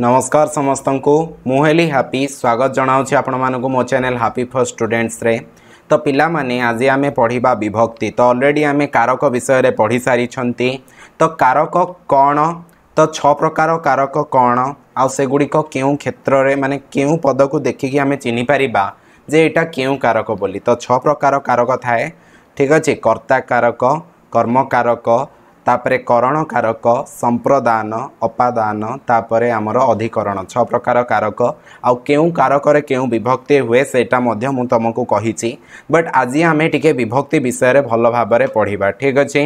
ନମସ୍କାର ସମସ୍ତଙ୍କୁ ମୁଁ ହେଲି ହାପି ସ୍ୱାଗତ ଜଣାଉଛି ଆପଣମାନଙ୍କୁ ମୋ ଚ୍ୟାନେଲ୍ ହାପି ଫର୍ ଷ୍ଟୁଡେଣ୍ଟସ୍ରେ ତ ପିଲାମାନେ ଆଜି ଆମେ ପଢ଼ିବା ବିଭକ୍ତି ତ ଅଲରେଡ଼ି ଆମେ କାରକ ବିଷୟରେ ପଢ଼ି ସାରିଛନ୍ତି ତ କାରକ କ'ଣ ତ ଛଅ ପ୍ରକାର କାରକ କ'ଣ ଆଉ ସେଗୁଡ଼ିକ କେଉଁ କ୍ଷେତ୍ରରେ ମାନେ କେଉଁ ପଦକୁ ଦେଖିକି ଆମେ ଚିହ୍ନିପାରିବା ଯେ ଏଇଟା କେଉଁ କାରକ ବୋଲି ତ ଛଅ ପ୍ରକାର କାରକ ଥାଏ ଠିକ୍ ଅଛି କର୍ତ୍ତା କାରକ କର୍ମକାରକ ତାପରେ କରଣ କାରକ ସମ୍ପ୍ରଦାନ ଅପାଦାନ ତାପରେ ଆମର ଅଧିକରଣ ଛଅ ପ୍ରକାର କାରକ ଆଉ କେଉଁ କାରକରେ କେଉଁ ବିଭକ୍ତି ହୁଏ ସେଇଟା ମଧ୍ୟ ମୁଁ ତୁମକୁ କହିଛି ବଟ୍ ଆଜି ଆମେ ଟିକେ ବିଭକ୍ତି ବିଷୟରେ ଭଲ ଭାବରେ ପଢ଼ିବା ଠିକ୍ ଅଛି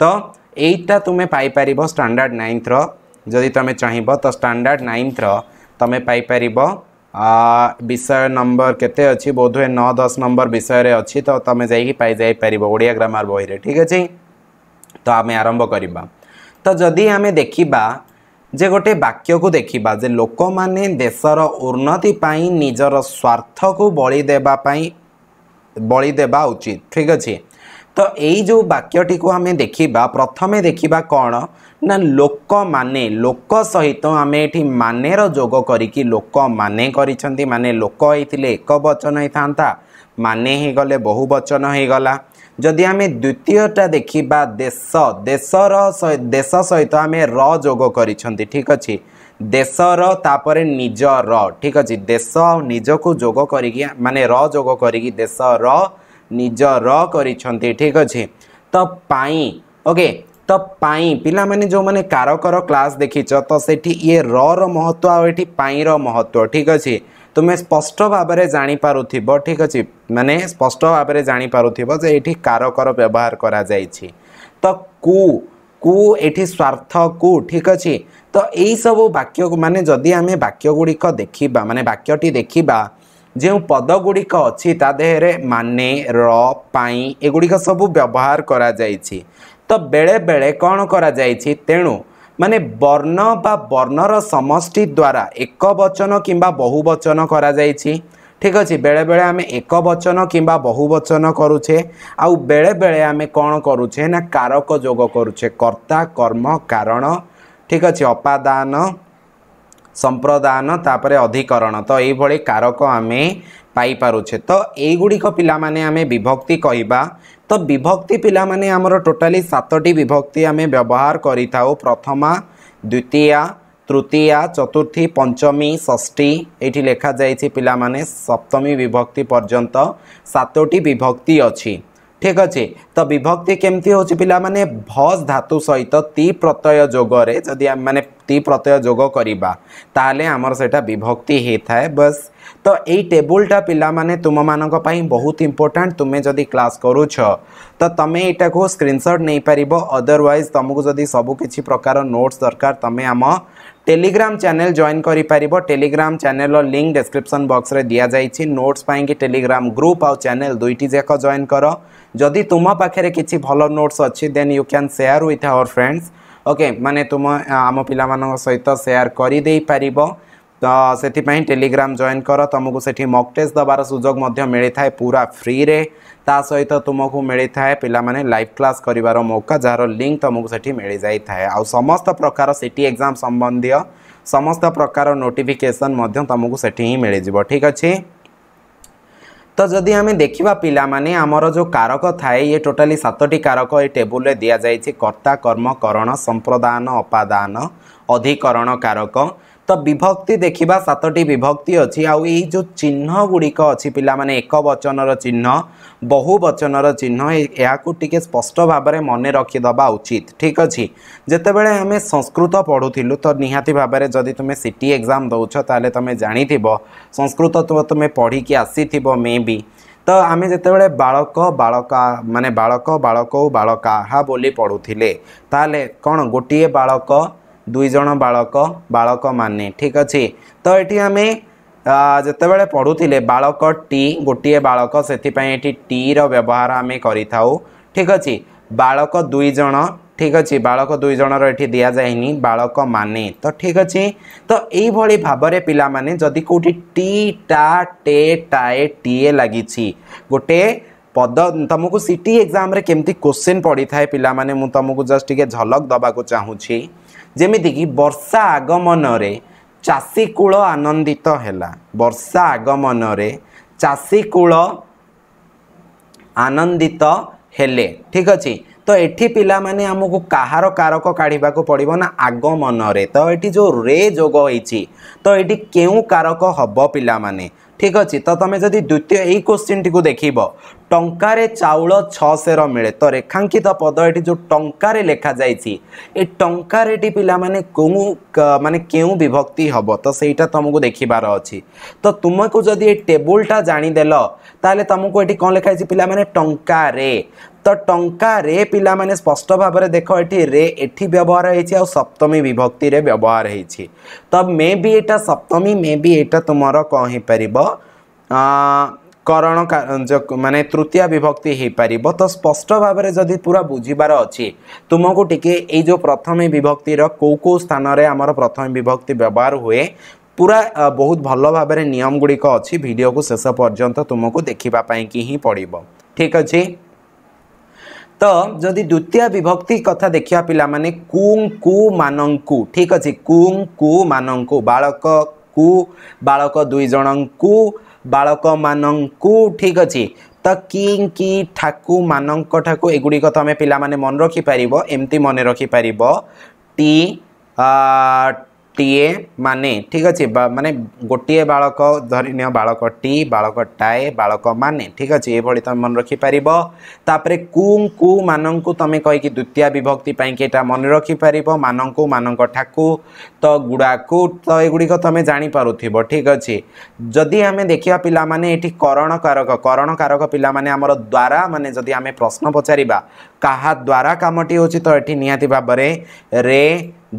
ତ ଏଇଟା ତୁମେ ପାଇପାରିବ ଷ୍ଟାଣ୍ଡାର୍ଡ଼ ନାଇନ୍ଥର ଯଦି ତୁମେ ଚାହିଁବ ତ ଷ୍ଟାଣ୍ଡାର୍ଡ଼ ନାଇନ୍ଥର ତୁମେ ପାଇପାରିବ ବିଷୟ ନମ୍ବର କେତେ ଅଛି ବୋଧହୁଏ ନଅ ଦଶ ନମ୍ବର ବିଷୟରେ ଅଛି ତ ତୁମେ ଯାଇକି ପାଇଯାଇପାରିବ ଓଡ଼ିଆ ଗ୍ରାମାର ବହିରେ ଠିକ୍ ଅଛି ତ ଆମେ ଆରମ୍ଭ କରିବା ତ ଯଦି ଆମେ ଦେଖିବା ଯେ ଗୋଟେ ବାକ୍ୟକୁ ଦେଖିବା ଯେ ଲୋକମାନେ ଦେଶର ଉନ୍ନତି ପାଇଁ ନିଜର ସ୍ୱାର୍ଥକୁ ବଳି ଦେବା ପାଇଁ ବଳି ଦେବା ଉଚିତ ଠିକ୍ ଅଛି ତ ଏଇ ଯେଉଁ ବାକ୍ୟଟିକୁ ଆମେ ଦେଖିବା ପ୍ରଥମେ ଦେଖିବା କ'ଣ ନା ଲୋକମାନେ ଲୋକ ସହିତ ଆମେ ଏଠି ମାନେର ଯୋଗ କରିକି ଲୋକମାନେ କରିଛନ୍ତି ମାନେ ଲୋକ ହେଇଥିଲେ ଏକ ବଚନ ହେଇଥାନ୍ତା ମାନେ ହେଇଗଲେ ବହୁ ବଚନ ହେଇଗଲା ଯଦି ଆମେ ଦ୍ୱିତୀୟଟା ଦେଖିବା ଦେଶ ଦେଶର ଦେଶ ସହିତ ଆମେ ର ଯୋଗ କରିଛନ୍ତି ଠିକ୍ ଅଛି ଦେଶର ତାପରେ ନିଜର ଠିକ୍ ଅଛି ଦେଶ ନିଜକୁ ଯୋଗ କରିକି ମାନେ ର ଯୋଗ କରିକି ଦେଶର ନିଜର କରିଛନ୍ତି ଠିକ୍ ଅଛି ତ ପାଇଁ ଓକେ ତ ପାଇଁ ପିଲାମାନେ ଯେଉଁମାନେ କାରକର କ୍ଲାସ୍ ଦେଖିଛ ତ ସେଠି ଇଏ ରର ମହତ୍ତ୍ୱ ଆଉ ଏଠି ପାଇଁର ମହତ୍ତ୍ୱ ଠିକ୍ ଅଛି ତୁମେ ସ୍ପଷ୍ଟ ଭାବରେ ଜାଣିପାରୁଥିବ ଠିକ୍ ଅଛି ମାନେ ସ୍ପଷ୍ଟ ଭାବରେ ଜାଣିପାରୁଥିବ ଯେ ଏଠି କାରକର ବ୍ୟବହାର କରାଯାଇଛି ତ କୁ କୁ ଏଠି ସ୍ୱାର୍ଥ କୁ ଠିକ୍ ଅଛି ତ ଏଇସବୁ ବାକ୍ୟ ମାନେ ଯଦି ଆମେ ବାକ୍ୟଗୁଡ଼ିକ ଦେଖିବା ମାନେ ବାକ୍ୟଟି ଦେଖିବା ଯେଉଁ ପଦଗୁଡ଼ିକ ଅଛି ତା ଦେହରେ ମାନେ ର ପାଇଁ ଏଗୁଡ଼ିକ ସବୁ ବ୍ୟବହାର କରାଯାଇଛି ତ ବେଳେବେଳେ କ'ଣ କରାଯାଇଛି ତେଣୁ ମାନେ ବର୍ଣ୍ଣ ବା ବର୍ଣ୍ଣର ସମଷ୍ଟି ଦ୍ୱାରା ଏକ ବଚନ କିମ୍ବା ବହୁବଚନ କରାଯାଇଛି ଠିକ୍ ଅଛି ବେଳେବେଳେ ଆମେ ଏକ ବଚନ କିମ୍ବା ବହୁବଚନ କରୁଛେ ଆଉ ବେଳେବେଳେ ଆମେ କ'ଣ କରୁଛେ ନା କାରକ ଯୋଗ କରୁଛେ କର୍ତ୍ତା କର୍ମ କାରଣ ଠିକ୍ ଅଛି ଅପାଦାନ ସମ୍ପ୍ରଦାନ ତାପରେ ଅଧିକରଣ ତ ଏଇଭଳି କାରକ ଆମେ ପାଇପାରୁଛେ ତ ଏଇଗୁଡ଼ିକ ପିଲାମାନେ ଆମେ ବିଭକ୍ତି କହିବା ତ ବିଭକ୍ତି ପିଲାମାନେ ଆମର ଟୋଟାଲି ସାତଟି ବିଭକ୍ତି ଆମେ ବ୍ୟବହାର କରିଥାଉ ପ୍ରଥମା ଦ୍ୱିତୀୟା ତୃତୀୟା ଚତୁର୍ଥୀ ପଞ୍ଚମୀ ଷଷ୍ଠୀ ଏଇଠି ଲେଖାଯାଇଛି ପିଲାମାନେ ସପ୍ତମୀ ବିଭକ୍ତି ପର୍ଯ୍ୟନ୍ତ ସାତୋଟି ବିଭକ୍ତି ଅଛି ঠিক আছে তো বিভক্তি কেমতি হচ্ছে পিলামানে ভস ধাতু সহিত তি প্রত্যয় যোগরে যদি আমি তি প্রত্যয় যোগ করিবা তাহলে আমার সেটা বিভক্তি হয়ে বস তো এই টেবুলটা পিলামানে তুমমানক পাই বহুত ইম্পর্টাণ্ট তুমি যদি ক্লাস করুছ তো তুমি এটাকে স্ক্রিনশট নেই পারিব অদরওয়াইজ তুমি যদি সবু কিছু প্রকার নোটস দরকার তুমি আমার টেলিগ্রাম চ্যানেল জয়েন করিপারিব টেলিগ্রাম চ্যানেলর লিঙ্ক ডেসক্রিপশন বক্সরে দিয়াযাইছি নোটস পাইকি টেলিগ্রাম গ্রুপ আউ চ্যানেল দুইটি যাক জয়েন কর যদি তুম পাখে কিছু ভাল নোটস অছি then you can share with our friends okay মানে তুম আম পিলাମାନଙ୍କ সহিত সেয়ার করে ଦେଇପାରିବ ତ ସେଥିପାଇଁ ଟେଲିଗ୍ରାମ ଜଏନ୍ କର ତୁମକୁ ସେଠି ମକ୍ ଟେଷ୍ଟ ଦେବାର ସୁଯୋଗ ମଧ୍ୟ ମିଳିଥାଏ ପୁରା ଫ୍ରିରେ ତା ସହିତ ତୁମକୁ ମିଳିଥାଏ ପିଲାମାନେ ଲାଇଭ୍ କ୍ଲାସ୍ କରିବାର ମୌକା ଯାହାର ଲିଙ୍କ୍ ତୁମକୁ ସେଠି ମିଳିଯାଇଥାଏ ଆଉ ସମସ୍ତ ପ୍ରକାର ସିଟି ଏକ୍ଜାମ୍ ସମ୍ବନ୍ଧୀୟ ସମସ୍ତ ପ୍ରକାର ନୋଟିଫିକେସନ୍ ମଧ୍ୟ ତୁମକୁ ସେଠି ହିଁ ମିଳିଯିବ ଠିକ୍ ଅଛି ତ ଯଦି ଆମେ ଦେଖିବା ପିଲାମାନେ ଆମର ଯେଉଁ କାରକ ଥାଏ ଇଏ ଟୋଟାଲି ସାତଟି କାରକ ଏଇ ଟେବୁଲରେ ଦିଆଯାଇଛି କର୍ତ୍ତା କର୍ମକରଣ ସମ୍ପ୍ରଦାନ ଅପାଦାନ ଅଧିକରଣ କାରକ ତ ବିଭକ୍ତି ଦେଖିବା ସାତଟି ବିଭକ୍ତି ଅଛି ଆଉ ଏଇ ଯେଉଁ ଚିହ୍ନ ଗୁଡ଼ିକ ଅଛି ପିଲାମାନେ ଏକ ବଚନର ଚିହ୍ନ ବହୁ ବଚନର ଚିହ୍ନ ଏହାକୁ ଟିକେ ସ୍ପଷ୍ଟ ଭାବରେ ମନେ ରଖିଦେବା ଉଚିତ ଠିକ୍ ଅଛି ଯେତେବେଳେ ଆମେ ସଂସ୍କୃତ ପଢ଼ୁଥିଲୁ ତ ନିହାତି ଭାବରେ ଯଦି ତୁମେ ସି ଟି ଏକ୍ଜାମ୍ ଦେଉଛ ତାହେଲେ ତୁମେ ଜାଣିଥିବ ସଂସ୍କୃତ ତୁମେ ପଢ଼ିକି ଆସିଥିବ ମେ ବି ତ ଆମେ ଯେତେବେଳେ ବାଳକ ବାଳକା ମାନେ ବାଳକ ବାଳକ ଓ ବାଳକାହା ବୋଲି ପଢ଼ୁଥିଲେ ତାହେଲେ କ'ଣ ଗୋଟିଏ ବାଳକ দুই জন বাড়ক বাড়ক মানে ঠিক আছে তো এটি আমি যেতবে পড়ুলে বাড়ক টি গোটিয়ে বাড়ক সেপাই এটি টি ব্যবহার আমি করে থাকু ঠিক আছে বাড়ক দুই জন ঠিক আছে বাড়ক দুই জনর এটি দিয়া যায়নি বাড়ক মানে তো ঠিক আছে তো এইভাবে ভাবরে পিলা মানে যদি কোটি টি টা টে টায়ে টিয়ে লাগিছি গোটে পদ তোমাকে সিটি এক্সামে কেমতি কোশ্চিন পড়ি থাকে পিলা মানে মু তোমাকে জস্ট টিকে ঝলক দেওয়া চাহুছি ଯେମିତିକି ବର୍ଷା ଆଗମନରେ ଚାଷୀ କୂଳ ଆନନ୍ଦିତ ହେଲା ବର୍ଷା ଆଗମନରେ ଚାଷୀ କୂଳ ଆନନ୍ଦିତ ହେଲେ ଠିକ୍ ଅଛି তো এটি পিলামানে আমাকে কাহার কারক কাড়িবাকু পড়িব না আগমনরে তো এটি যে রে যোগ হয়েছি তো এটি কেউ কারক হব পিলামানে ঠিক আছে তো তুমি যদি দ্বিতীয় এই কোশ্চিনটি দেখিব টঙ্কারে চাউল ছশের মিলে তো রেখাঙ্কিত পদ এটি যে টঙ্কারে লেখা যাইছি এ টঙ্কারেটি পিলামানে কেউ মানে কেউ বিভক্তি হব তো সেইটা তোমাকে দেখিবার অছি তো তোমাকে যদি এই টেবুলটা জাঁদেল তাহলে তোমাকে এটি কম লেখা হয়েছে পিলামানে টঙ্কারে ତ ଟଙ୍କା ରେ ପିଲାମାନେ ସ୍ପଷ୍ଟ ଭାବରେ ଦେଖ ଏଠି ରେ ଏଠି ବ୍ୟବହାର ହେଇଛି ଆଉ ସପ୍ତମୀ ବିଭକ୍ତିରେ ବ୍ୟବହାର ହେଇଛି ତ ମେ ବି ଏଇଟା ସପ୍ତମୀ ମେ ବି ଏଇଟା ତୁମର କ'ଣ ହେଇପାରିବ କରଣ ମାନେ ତୃତୀୟ ବିଭକ୍ତି ହେଇପାରିବ ତ ସ୍ପଷ୍ଟ ଭାବରେ ଯଦି ପୁରା ବୁଝିବାର ଅଛି ତୁମକୁ ଟିକେ ଏଇ ଯେଉଁ ପ୍ରଥମେ ବିଭକ୍ତିର କେଉଁ କେଉଁ ସ୍ଥାନରେ ଆମର ପ୍ରଥମେ ବିଭକ୍ତି ବ୍ୟବହାର ହୁଏ ପୁରା ବହୁତ ଭଲ ଭାବରେ ନିୟମ ଗୁଡ଼ିକ ଅଛି ଭିଡ଼ିଓକୁ ଶେଷ ପର୍ଯ୍ୟନ୍ତ ତୁମକୁ ଦେଖିବା ପାଇଁକି ହିଁ ପଡ଼ିବ ଠିକ୍ ଅଛି ତ ଯଦି ଦ୍ୱିତୀୟ ବିଭକ୍ତି କଥା ଦେଖିବା ପିଲାମାନେ କୁଙ୍କୁ ମାନଙ୍କୁ ଠିକ୍ ଅଛି କୁଙ୍କୁ ମାନଙ୍କୁ ବାଳକ କୁ ବାଳକ ଦୁଇ ଜଣଙ୍କୁ ବାଳକମାନଙ୍କୁ ଠିକ୍ ଅଛି ତ କିଙ୍ଗ କି ଠାକୁମାନଙ୍କ ଠାକୁ ଏଗୁଡ଼ିକ ତମେ ପିଲାମାନେ ମନେ ରଖିପାରିବ ଏମିତି ମନେ ରଖିପାରିବ ଟି ଗୋଟିଏ ମାନେ ଠିକ୍ ଅଛି ମାନେ ଗୋଟିଏ ବାଳକ ଧରିନିଅ ବାଳକଟି ବାଳକଟାଏ ବାଳକମାନେ ଠିକ୍ ଅଛି ଏଭଳି ତୁମେ ମନେ ରଖିପାରିବ ତାପରେ କୁ କୁ ମାନଙ୍କୁ ତୁମେ କହିକି ଦ୍ୱିତୀୟ ବିଭକ୍ତି ପାଇଁକି ଏଇଟା ମନେ ରଖିପାରିବ ମାନଙ୍କୁ ମାନଙ୍କଠାକୁ ତ ଗୁଡ଼ାକୁ ତ ଏଗୁଡ଼ିକ ତୁମେ ଜାଣିପାରୁଥିବ ଠିକ୍ ଅଛି ଯଦି ଆମେ ଦେଖିବା ପିଲାମାନେ ଏଠି କରଣକାରକ କରଣକାରକ ପିଲାମାନେ ଆମର ଦ୍ୱାରା ମାନେ ଯଦି ଆମେ ପ୍ରଶ୍ନ ପଚାରିବା କାହା ଦ୍ୱାରା କାମଟି ହେଉଛି ତ ଏଠି ନିହାତି ଭାବରେ ରେ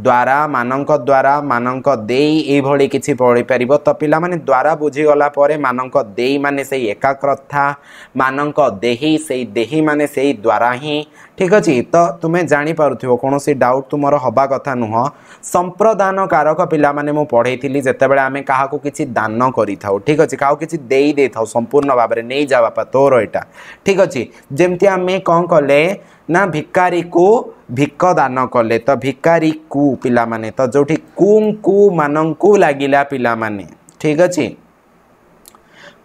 ଦ୍ୱାରା ମାନଙ୍କ ଦ୍ୱାରା ମାନଙ୍କ ଦେଇ ଏଇଭଳି କିଛି ପଢ଼ିପାରିବ ତ ପିଲାମାନେ ଦ୍ୱାରା ବୁଝିଗଲା ପରେ ମାନଙ୍କ ଦେଇ ମାନେ ସେଇ ଏକାଗ୍ରତା ମାନଙ୍କ ଦେହି ସେଇ ଦେହି ମାନେ ସେଇ ଦ୍ୱାରା ହିଁ ଠିକ୍ ଅଛି ତ ତୁମେ ଜାଣିପାରୁଥିବ କୌଣସି ଡାଉଟ୍ ତୁମର ହେବା କଥା ନୁହଁ ସମ୍ପ୍ରଦାନ କାରକ ପିଲାମାନେ ମୁଁ ପଢ଼େଇଥିଲି ଯେତେବେଳେ ଆମେ କାହାକୁ କିଛି ଦାନ କରିଥାଉ ଠିକ୍ ଅଛି କାହାକୁ କିଛି ଦେଇ ଦେଇଥାଉ ସମ୍ପୂର୍ଣ୍ଣ ଭାବରେ ନେଇଯା ବାପା ତୋର ଏଇଟା ଠିକ୍ ଅଛି ଯେମିତି ଆମେ କ'ଣ କଲେ ନା ଭିକାରୀକୁ ଭିକ ଦାନ କଲେ ତ ଭିକାରୀ କୁ ପିଲାମାନେ ତ ଯେଉଁଠି କୁଙ୍କୁ ମାନଙ୍କୁ ଲାଗିଲା ପିଲାମାନେ ଠିକ୍ ଅଛି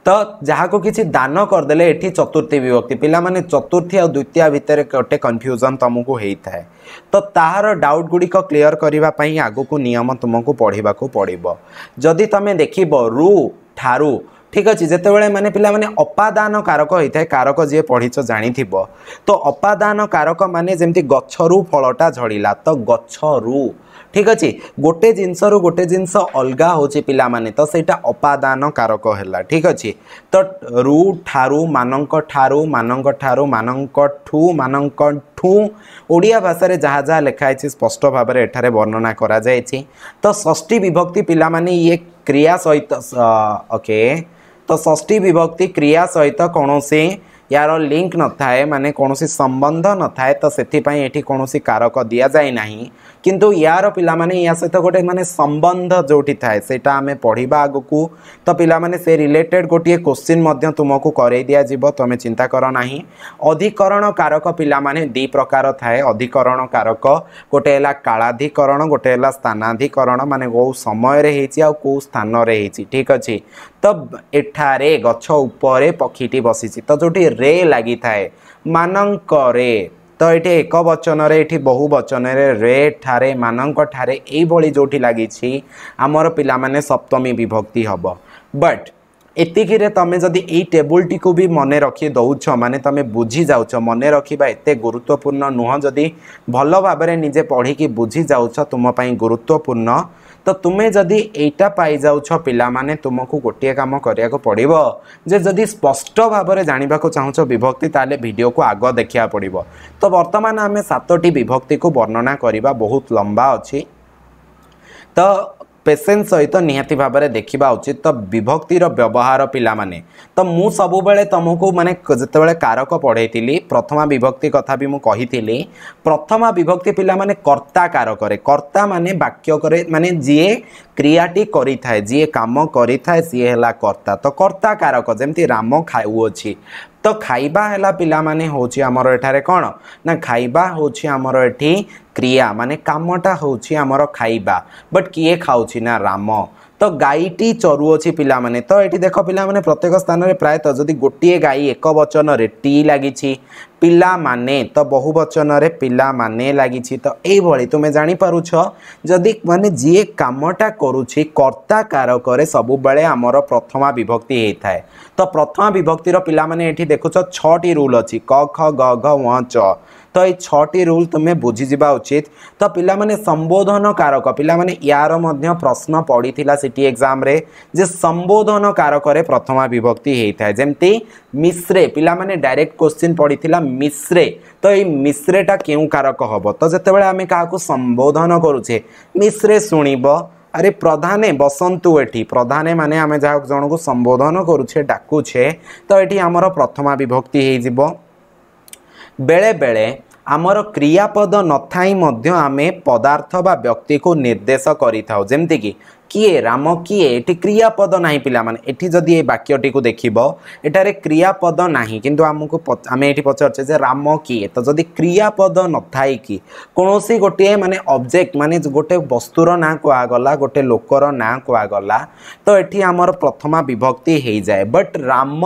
ତ ଯାହାକୁ କିଛି ଦାନ କରିଦେଲେ ଏଠି ଚତୁର୍ଥୀ ବିଭକ୍ତି ପିଲାମାନେ ଚତୁର୍ଥୀ ଆଉ ଦ୍ୱିତୀୟ ଭିତରେ ଗୋଟେ କନଫ୍ୟୁଜନ୍ ତୁମକୁ ହେଇଥାଏ ତ ତାହାର ଡାଉଟ୍ ଗୁଡ଼ିକ କ୍ଲିଅର କରିବା ପାଇଁ ଆଗକୁ ନିୟମ ତୁମକୁ ପଢ଼ିବାକୁ ପଡ଼ିବ ଯଦି ତୁମେ ଦେଖିବ ରୁ ଠାରୁ ଠିକ ଅଛି ଯେତେବେଳେ ମାନେ ପିଲାମାନେ ଅପାଦାନ କାରକ ହୋଇଥାଏ କାରକ ଯିଏ ପଢ଼ିଛ ଜାଣିଥିବ ତ ଅପାଦାନ କାରକ ମାନେ ଯେମିତି ଗଛରୁ ଫଳଟା ଝଡ଼ିଲା ତ ଗଛରୁ ଠିକ ଅଛି ଗୋଟେ ଜିନିଷରୁ ଗୋଟେ ଜିନିଷ ଅଲଗା ହେଉଛି ପିଲାମାନେ ତ ସେଇଟା ଅପାଦାନ କାରକ ହେଲା ଠିକ ଅଛି ତ ରୁ ଠାରୁ ମାନଙ୍କ ଠାରୁ ମାନଙ୍କ ଠାରୁ ମାନଙ୍କ ଠୁ ମାନଙ୍କ ଠୁ ଓଡ଼ିଆ ଭାଷାରେ ଯାହା ଯାହା ଲେଖା ହେଇଛି ସ୍ପଷ୍ଟ ଭାବରେ ଏଠାରେ ବର୍ଣ୍ଣନା କରାଯାଇଛି ତ ଷଷ୍ଠୀ ବିଭକ୍ତି ପିଲାମାନେ ଇଏ କ୍ରିୟା ସହିତ ଓକେ ষষ্ঠী বিভক্তি ক্রিয়া সহ কৌশি ইয়ার লিঙ্ক নথায় মানে কোণী সম্বন্ধ নথায় তো সেপাই এটি কোণী কারক দিয়া যায় না କିନ୍ତୁ ୟାର ପିଲାମାନେ ୟା ସହିତ ଗୋଟେ ମାନେ ସମ୍ବନ୍ଧ ଯେଉଁଠି ଥାଏ ସେଇଟା ଆମେ ପଢ଼ିବା ଆଗକୁ ତ ପିଲାମାନେ ସେ ରିଲେଟେଡ଼ ଗୋଟିଏ କୋଶ୍ଚିନ୍ ମଧ୍ୟ ତୁମକୁ କରେଇ ଦିଆଯିବ ତୁମେ ଚିନ୍ତା କର ନାହିଁ ଅଧିକରଣ କାରକ ପିଲାମାନେ ଦୁଇ ପ୍ରକାର ଥାଏ ଅଧିକରଣ କାରକ ଗୋଟେ ହେଲା କାଳାଧିକରଣ ଗୋଟେ ହେଲା ସ୍ଥାନାଧିକରଣ ମାନେ କେଉଁ ସମୟରେ ହେଇଛି ଆଉ କେଉଁ ସ୍ଥାନରେ ହେଇଛି ଠିକ୍ ଅଛି ତ ଏଠାରେ ଗଛ ଉପରେ ପକ୍ଷୀଟି ବସିଛି ତ ଯେଉଁଠି ରେ ଲାଗିଥାଏ ମାନଙ୍କରେ ତ ଏଠି ଏକ ବଚନରେ ଏଠି ବହୁ ବଚନରେ ରେ ଠାରେ ମାନଙ୍କ ଠାରେ ଏଇଭଳି ଯେଉଁଠି ଲାଗିଛି ଆମର ପିଲାମାନେ ସପ୍ତମୀ ବିଭକ୍ତି ହେବ ବଟ୍ ଏତିକିରେ ତମେ ଯଦି ଏଇ ଟେବୁଲଟିକୁ ବି ମନେ ରଖି ଦେଉଛ ମାନେ ତମେ ବୁଝିଯାଉଛ ମନେ ରଖିବା ଏତେ ଗୁରୁତ୍ୱପୂର୍ଣ୍ଣ ନୁହଁ ଯଦି ଭଲ ଭାବରେ ନିଜେ ପଢ଼ିକି ବୁଝିଯାଉଛ ତୁମ ପାଇଁ ଗୁରୁତ୍ୱପୂର୍ଣ୍ଣ ତ ତୁମେ ଯଦି ଏଇଟା ପାଇଯାଉଛ ପିଲାମାନେ ତୁମକୁ ଗୋଟିଏ କାମ କରିବାକୁ ପଡ଼ିବ ଯେ ଯଦି ସ୍ପଷ୍ଟ ଭାବରେ ଜାଣିବାକୁ ଚାହୁଁଛ ବିଭକ୍ତି ତାହେଲେ ଭିଡ଼ିଓକୁ ଆଗ ଦେଖିବାକୁ ପଡ଼ିବ ତ ବର୍ତ୍ତମାନ ଆମେ ସାତଟି ବିଭକ୍ତିକୁ ବର୍ଣ୍ଣନା କରିବା ବହୁତ ଲମ୍ବା ଅଛି ତ পেসেন্স সহিত নিহতি ভাবে দেখা উচিত তো বিভক্তির ব্যবহার পিলামানে তো মু সবুলে তুমকু মানে যেতবে কারক পড়াইলি প্রথমা বিভক্তি কথা বি কহিলি প্রথমা বিভক্তি পিলামানে কর্তা কারকরে কর্তা মানে বাক্যকরে মানে যিয়ে ক্রিয়াটি করে থাকে যিয়ে কাম করে থাকে সি হল কর্তা তো কর্তা কারক যেমতি রাম খাউছি তো খাইবা হল পিলামানে হচ্ছে আমার এঠারে কোণ না খাইবা হচ্ছে আমার এটি ক্রিয়া মানে কামটা ହେଉଛି ଆମର ଖାଇବା ବଟ୍ କିଏ ଖାଉଛି ନା ରାମ ତ ଗାଈଟି ଚରୁଅଛି ପିଲାମାନେ ତ ଏଠି ଦେଖ ପିଲାମାନେ ପ୍ରତ୍ୟେକ ସ୍ଥାନରେ ପ୍ରାୟତଃ ଯଦି ଗୋଟିଏ ଗାଈ ଏକ ବଚନରେ ଟି ଲାଗିଛି ପିଲାମାନେ ତ ବହୁ ବଚନରେ ପିଲାମାନେ ଲାଗିଛି ତ ଏଇଭଳି ତୁମେ ଜାଣିପାରୁଛ ଯଦି ମାନେ ଯିଏ କାମଟା କରୁଛି କର୍ତ୍ତା କାରକରେ ସବୁବେଳେ ଆମର ପ୍ରଥମା ବିଭକ୍ତି ହେଇଥାଏ ତ ପ୍ରଥମା ବିଭକ୍ତିର ପିଲାମାନେ ଏଠି ଦେଖୁଛ ଛଅଟି ରୁଲ୍ ଅଛି କ ଖ ଗ ଘ ୱ ଚ ତ ଏଇ ଛଅଟି ରୁଲ୍ ତୁମେ ବୁଝିଯିବା ଉଚିତ ତ ପିଲାମାନେ ସମ୍ବୋଧନ କାରକ ପିଲାମାନେ ୟାର ମଧ୍ୟ ପ୍ରଶ୍ନ ପଡ଼ିଥିଲା ସିଟି ଏକ୍ଜାମ୍ରେ ଯେ ସମ୍ବୋଧନ କାରକରେ ପ୍ରଥମା ବିଭକ୍ତି ହେଇଥାଏ ଯେମିତି ମିଶ୍ରେ ପିଲାମାନେ ଡାଇରେକ୍ଟ କୋଶ୍ଚିନ୍ ପଡ଼ିଥିଲା ମିଶ୍ରେ ତ ଏଇ ମିଶ୍ରେଟା କେଉଁ କାରକ ହେବ ତ ଯେତେବେଳେ ଆମେ କାହାକୁ ସମ୍ବୋଧନ କରୁଛେ ମିଶ୍ରେ ଶୁଣିବ ଆରେ ପ୍ରଧାନେ ବସନ୍ତୁ ଏଠି ପ୍ରଧାନେ ମାନେ ଆମେ ଯାହା জনক ସମ୍ବୋଧନ କରୁଛେ ଡାକୁଛେ ତ ଏଠି ଆମର ପ୍ରଥମା ବିଭକ୍ତି ହେଇଯିବ ବେଳେବେଳେ ଆମର କ୍ରିୟାପଦ ନଥାଇ ମଧ୍ୟ ଆମେ ପଦାର୍ଥ ବା ବ୍ୟକ୍ତିକୁ ନିର୍ଦ୍ଦେଶ କରିଥାଉ ଯେମିତିକି କିଏ ରାମ କିଏ ଏଠି କ୍ରିୟାପଦ ନାହିଁ ପିଲାମାନେ ଏଠି ଯଦି ଏ ବାକ୍ୟଟିକୁ ଦେଖିବ ଏଠାରେ କ୍ରିୟାପଦ ନାହିଁ କିନ୍ତୁ ଆମକୁ ଆମେ ଏଠି ପଚାରୁଛେ ଯେ ରାମ କିଏ ତ ଯଦି କ୍ରିୟାପଦ ନଥାଇକି କୌଣସି ଗୋଟିଏ ମାନେ ଅବଜେକ୍ଟ ମାନେ ଗୋଟେ ବସ୍ତୁର ନାଁ କୁହାଗଲା ଗୋଟେ ଲୋକର ନାଁ କୁହାଗଲା ତ ଏଠି ଆମର ପ୍ରଥମା ବିଭକ୍ତି ହେଇଯାଏ ବଟ୍ ରାମ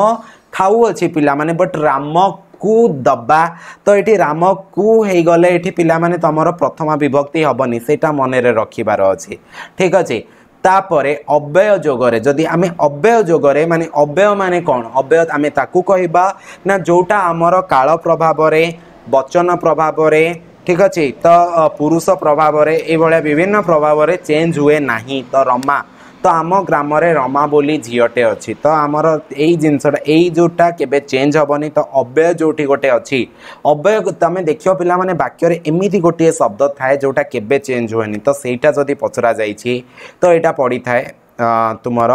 ଥାଉଅଛି ପିଲାମାନେ ବଟ୍ ରାମ কু দবা তো এটি রাম কু হয়ে গলে এটি পিলা মানে তোমার প্রথম বিভক্তি হবনি সেটা মনে রখিবার অছি ঠিক আছে তাপরে অব্যয় যোগরে যদি আমি অব্যয় যোগরে মানে অব্যয় মানে কোণ অব্যয় আমি তাকু কহবা না যেটা আমার কাল প্রভাবরে বচন প্রভাবরে ঠিক আছে তো পুরুষ প্রভাবরে এইভাবে বিভিন্ন প্রভাবরে চেঞ্জ হুয়ে না তো রমা ତ ଆମ ଗ୍ରାମରେ ରମା ବୋଲି ଝିଅଟେ ଅଛି ତ ଆମର ଏଇ ଜିନିଷଟା ଏଇ ଯେଉଁଟା କେବେ ଚେଞ୍ଜ ହେବନି ତ ଅବ୍ୟୟ ଯେଉଁଠି ଗୋଟେ ଅଛି ଅବ୍ୟୟ ତୁମେ ଦେଖିବ ପିଲାମାନେ ବାକ୍ୟରେ ଏମିତି ଗୋଟିଏ ଶବ୍ଦ ଥାଏ ଯେଉଁଟା କେବେ ଚେଞ୍ଜ ହୁଏନି ତ ସେଇଟା ଯଦି ପଚରାଯାଇଛି ତ ଏଇଟା ପଡ଼ିଥାଏ ତୁମର